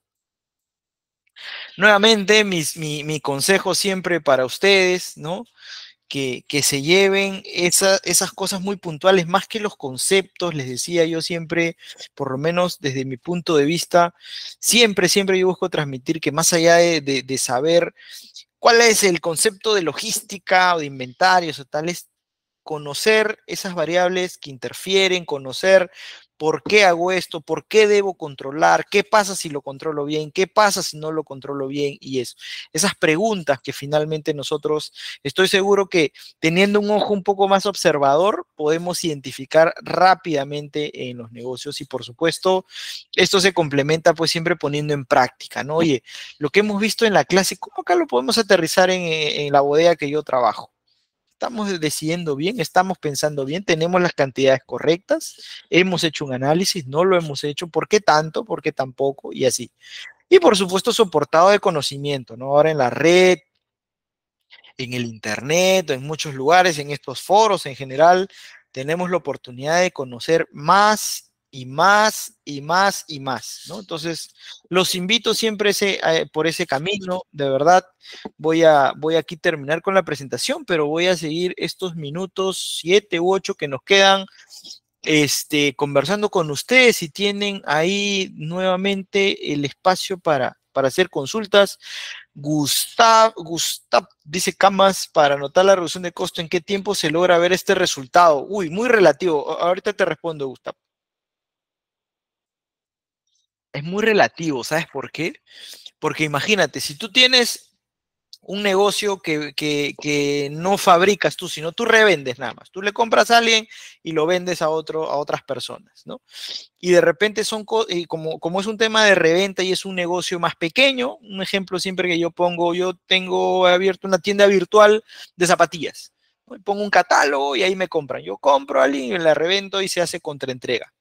Nuevamente, mis, mi, consejo siempre para ustedes, ¿no? Que, se lleven esas cosas muy puntuales, más que los conceptos, les decía yo siempre, por lo menos desde mi punto de vista, siempre, siempre yo busco transmitir que más allá de, de saber cuál es el concepto de logística o de inventarios o tales, conocer esas variables que interfieren, conocer por qué hago esto, por qué debo controlar, qué pasa si lo controlo bien, qué pasa si no lo controlo bien y eso. Esas preguntas que finalmente nosotros, estoy seguro que teniendo un ojo un poco más observador, podemos identificar rápidamente en los negocios y por supuesto esto se complementa pues siempre poniendo en práctica, ¿no? Oye, lo que hemos visto en la clase, ¿cómo acá lo podemos aterrizar en, en la bodega que yo trabajo? estamos decidiendo bien, estamos pensando bien, tenemos las cantidades correctas, hemos hecho un análisis, no lo hemos hecho, ¿por qué tanto? ¿Por qué tampoco? Y así. Y por supuesto soportado de conocimiento, ¿no? Ahora en la red, en el internet, en muchos lugares, en estos foros en general, tenemos la oportunidad de conocer más y más y más y más, ¿no? Entonces, los invito siempre eh, por ese camino, de verdad. Voy a, voy aquí terminar con la presentación, pero voy a seguir estos minutos, siete u ocho que nos quedan, este, conversando con ustedes. Si tienen ahí nuevamente el espacio para, para hacer consultas, Gustav, Gustav dice Camas, para anotar la reducción de costo, ¿en qué tiempo se logra ver este resultado? Uy, muy relativo. Ahorita te respondo, Gustavo es muy relativo, ¿sabes por qué? Porque imagínate, si tú tienes un negocio que, no fabricas tú, sino tú revendes nada más. Tú le compras a alguien y lo vendes a, otro, a otras personas, ¿no? Y de repente son, eh, como, como es un tema de reventa y es un negocio más pequeño, un ejemplo siempre que yo pongo, yo tengo abierto una tienda virtual de zapatillas. pongo un catálogo y ahí me compran. Yo compro a alguien y la revento y se hace contraentrega.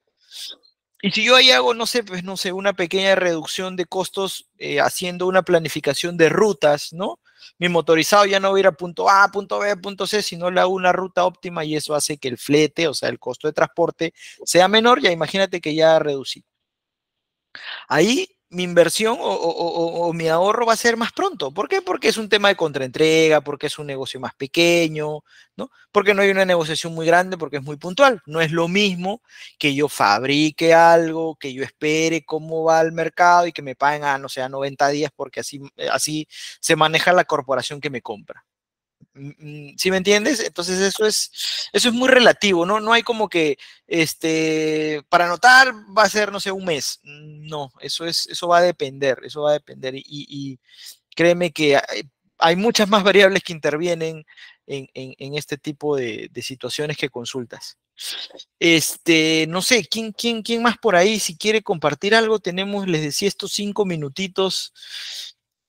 Y si yo ahí hago, no sé, pues no sé, una pequeña reducción de costos eh, haciendo una planificación de rutas, ¿no? Mi motorizado ya no va a ir a punto A, punto B, punto C, sino le hago una ruta óptima y eso hace que el flete, o sea, el costo de transporte, sea menor. Ya imagínate que ya reducí. Ahí mi inversión o, mi ahorro va a ser más pronto. ¿Por qué? Porque es un tema de contraentrega, porque es un negocio más pequeño, ¿no? Porque no hay una negociación muy grande, porque es muy puntual. No es lo mismo que yo fabrique algo, que yo espere cómo va el mercado y que me paguen a, ah, no sé, a 90 días, porque así, eh, así se maneja la corporación que me compra. Mm, mm, ¿Sí me entiendes? Entonces eso es, eso es muy relativo, ¿no? No hay como que, este, para anotar va a ser, no sé, un mes. No, eso es, eso va a depender, eso va a depender. Y, créeme que hay, muchas más variables que intervienen en, este tipo de, situaciones que consultas. Este, no sé, ¿quién, quién, ¿quién más por ahí? Si quiere compartir algo, tenemos, les decía, estos cinco minutitos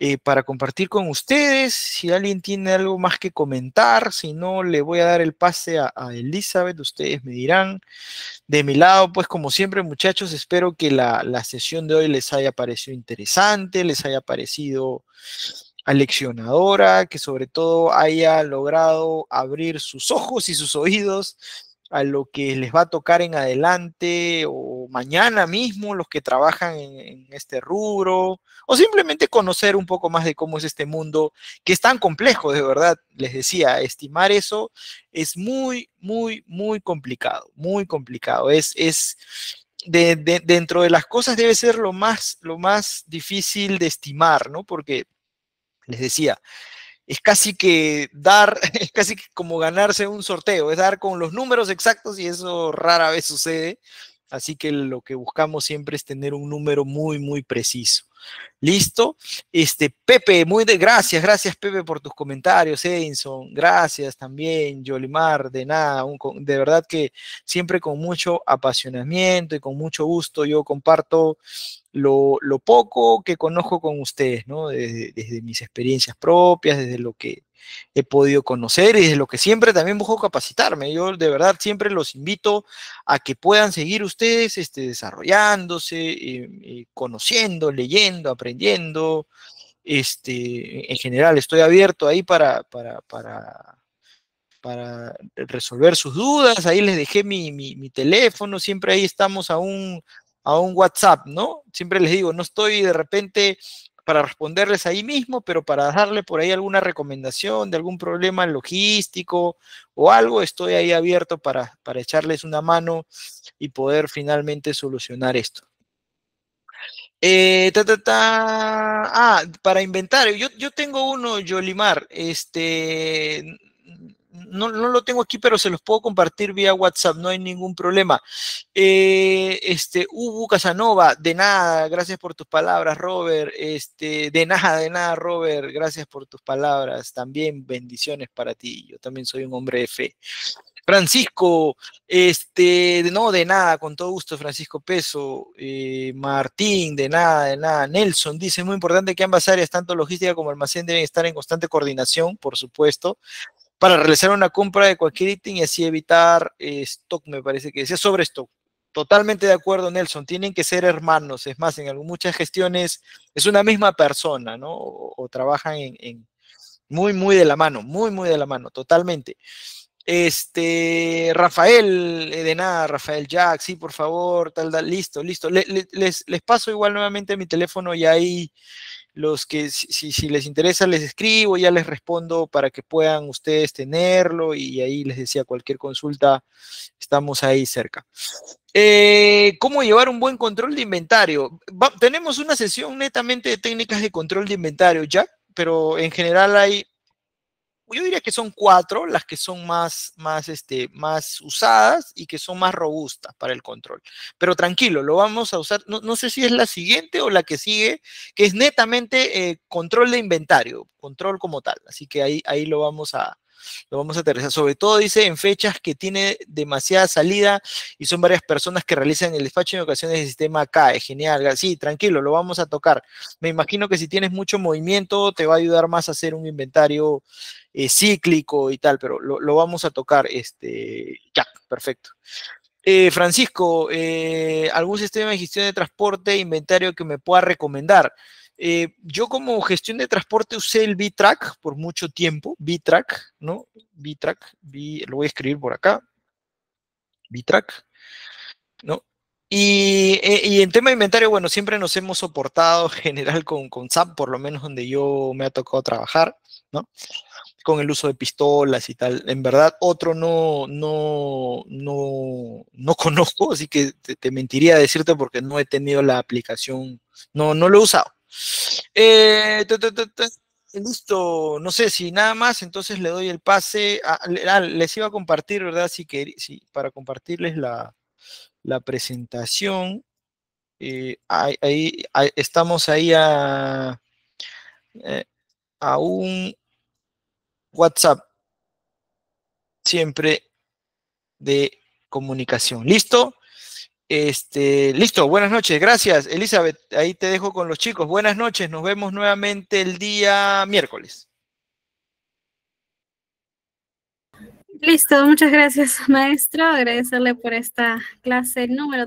eh, para compartir con ustedes. Si alguien tiene algo más que comentar, si no, le voy a dar el pase a, Elizabeth, ustedes me dirán. De mi lado, pues como siempre, muchachos, espero que la, la sesión de hoy les haya parecido interesante, les haya parecido aleccionadora, que sobre todo haya logrado abrir sus ojos y sus oídos a lo que les va a tocar en adelante o mañana mismo los que trabajan en, este rubro o simplemente conocer un poco más de cómo es este mundo que es tan complejo, de verdad, les decía, estimar eso es muy, muy, muy complicado, muy complicado. Es, es dentro de las cosas debe ser lo más, lo más difícil de estimar, ¿no? Porque, les decía, es casi que dar, es casi como ganarse un sorteo, es dar con los números exactos y eso rara vez sucede. Así que lo que buscamos siempre es tener un número muy, muy preciso. Listo. Este, Pepe, muy de gracias, gracias Pepe por tus comentarios, Edison, gracias también, Yolimar, de nada, de verdad que siempre con mucho apasionamiento y con mucho gusto yo comparto lo, poco que conozco con ustedes, ¿no? desde mis experiencias propias, desde lo que he podido conocer y de lo que siempre también busco capacitarme. Yo de verdad siempre los invito a que puedan seguir ustedes este, desarrollándose, em, eh, conociendo, leyendo, aprendiendo. Este, en general estoy abierto ahí para, para, para resolver sus dudas. Ahí les dejé mi, mi, teléfono, siempre ahí estamos a un, a un WhatsApp, ¿no? Siempre les digo, no estoy de repente para responderles ahí mismo, pero para darle por ahí alguna recomendación de algún problema logístico o algo, estoy ahí abierto para, para echarles una mano y poder finalmente solucionar esto. Eh, ah, para inventar, yo, yo tengo uno, Yolimar, este, no, no, lo tengo aquí, pero se los puedo compartir vía WhatsApp, no hay ningún problema. Eh, este, Casanova, de nada, gracias por tus palabras, Robert. Este, de nada, de nada, Robert, gracias por tus palabras. También bendiciones para ti. Yo también soy un hombre de fe. Francisco, este, no, de nada, con todo gusto, Francisco Peso, eh, Martín, de nada, de nada, Nelson dice, muy importante que ambas áreas, tanto logística como almacén, deben estar en constante coordinación, por supuesto para realizar una compra de cualquier ítem y así evitar eh, stock, me parece que decía, sobre stock. Totalmente de acuerdo, Nelson, tienen que ser hermanos, es más, en muchas gestiones es una misma persona, ¿no? O, trabajan en, muy, muy de la mano, muy, muy de la mano, totalmente. Este, Rafael, eh, de nada, Rafael Jack, sí, por favor, tal, tal, listo, listo. les, les paso igual nuevamente mi teléfono y ahí los que si, les interesa les escribo, ya les respondo para que puedan ustedes tenerlo y ahí les decía cualquier consulta, estamos ahí cerca. Eh, ¿Cómo llevar un buen control de inventario? tenemos una sesión netamente de técnicas de control de inventario, ya, pero en general hay yo diría que son cuatro las que son más, más, este, más usadas y que son más robustas para el control. Pero tranquilo, lo vamos a usar, no, sé si es la siguiente o la que sigue, que es netamente eh, control de inventario, control como tal. Así que ahí, ahí lo vamos a, lo vamos a aterrizar. Sobre todo dice en fechas que tiene demasiada salida y son varias personas que realizan el despacho en ocasiones del sistema acá. genial. Sí, tranquilo, lo vamos a tocar. Me imagino que si tienes mucho movimiento te va a ayudar más a hacer un inventario eh, cíclico y tal, pero lo, vamos a tocar. Este, ya, perfecto. Eh, Francisco, eh, ¿algún sistema de gestión de transporte, inventario que me pueda recomendar? Eh, yo como gestión de transporte usé el B-Track por mucho tiempo, B-Track, ¿no? B-Track, lo voy a escribir por acá, B-Track, ¿no? Eh, y, en tema de inventario, bueno, siempre nos hemos soportado general con, con SAP, por lo menos donde yo me ha tocado trabajar, ¿no? Con el uso de pistolas y tal. En verdad, otro no, no, no, no conozco, así que te, te mentiría decirte porque no he tenido la aplicación, no, no lo he usado. Eh, listo, no sé si nada más, entonces le doy el pase. Ah, les iba a compartir, ¿verdad? Si para compartirles la, presentación. Eh, ahí, estamos ahí eh, a un WhatsApp siempre de comunicación. ¿Listo? Este, listo, buenas noches, gracias. Elizabeth, ahí te dejo con los chicos. Buenas noches, nos vemos nuevamente el día miércoles. Listo, muchas gracias, maestro. Agradecerle por esta clase número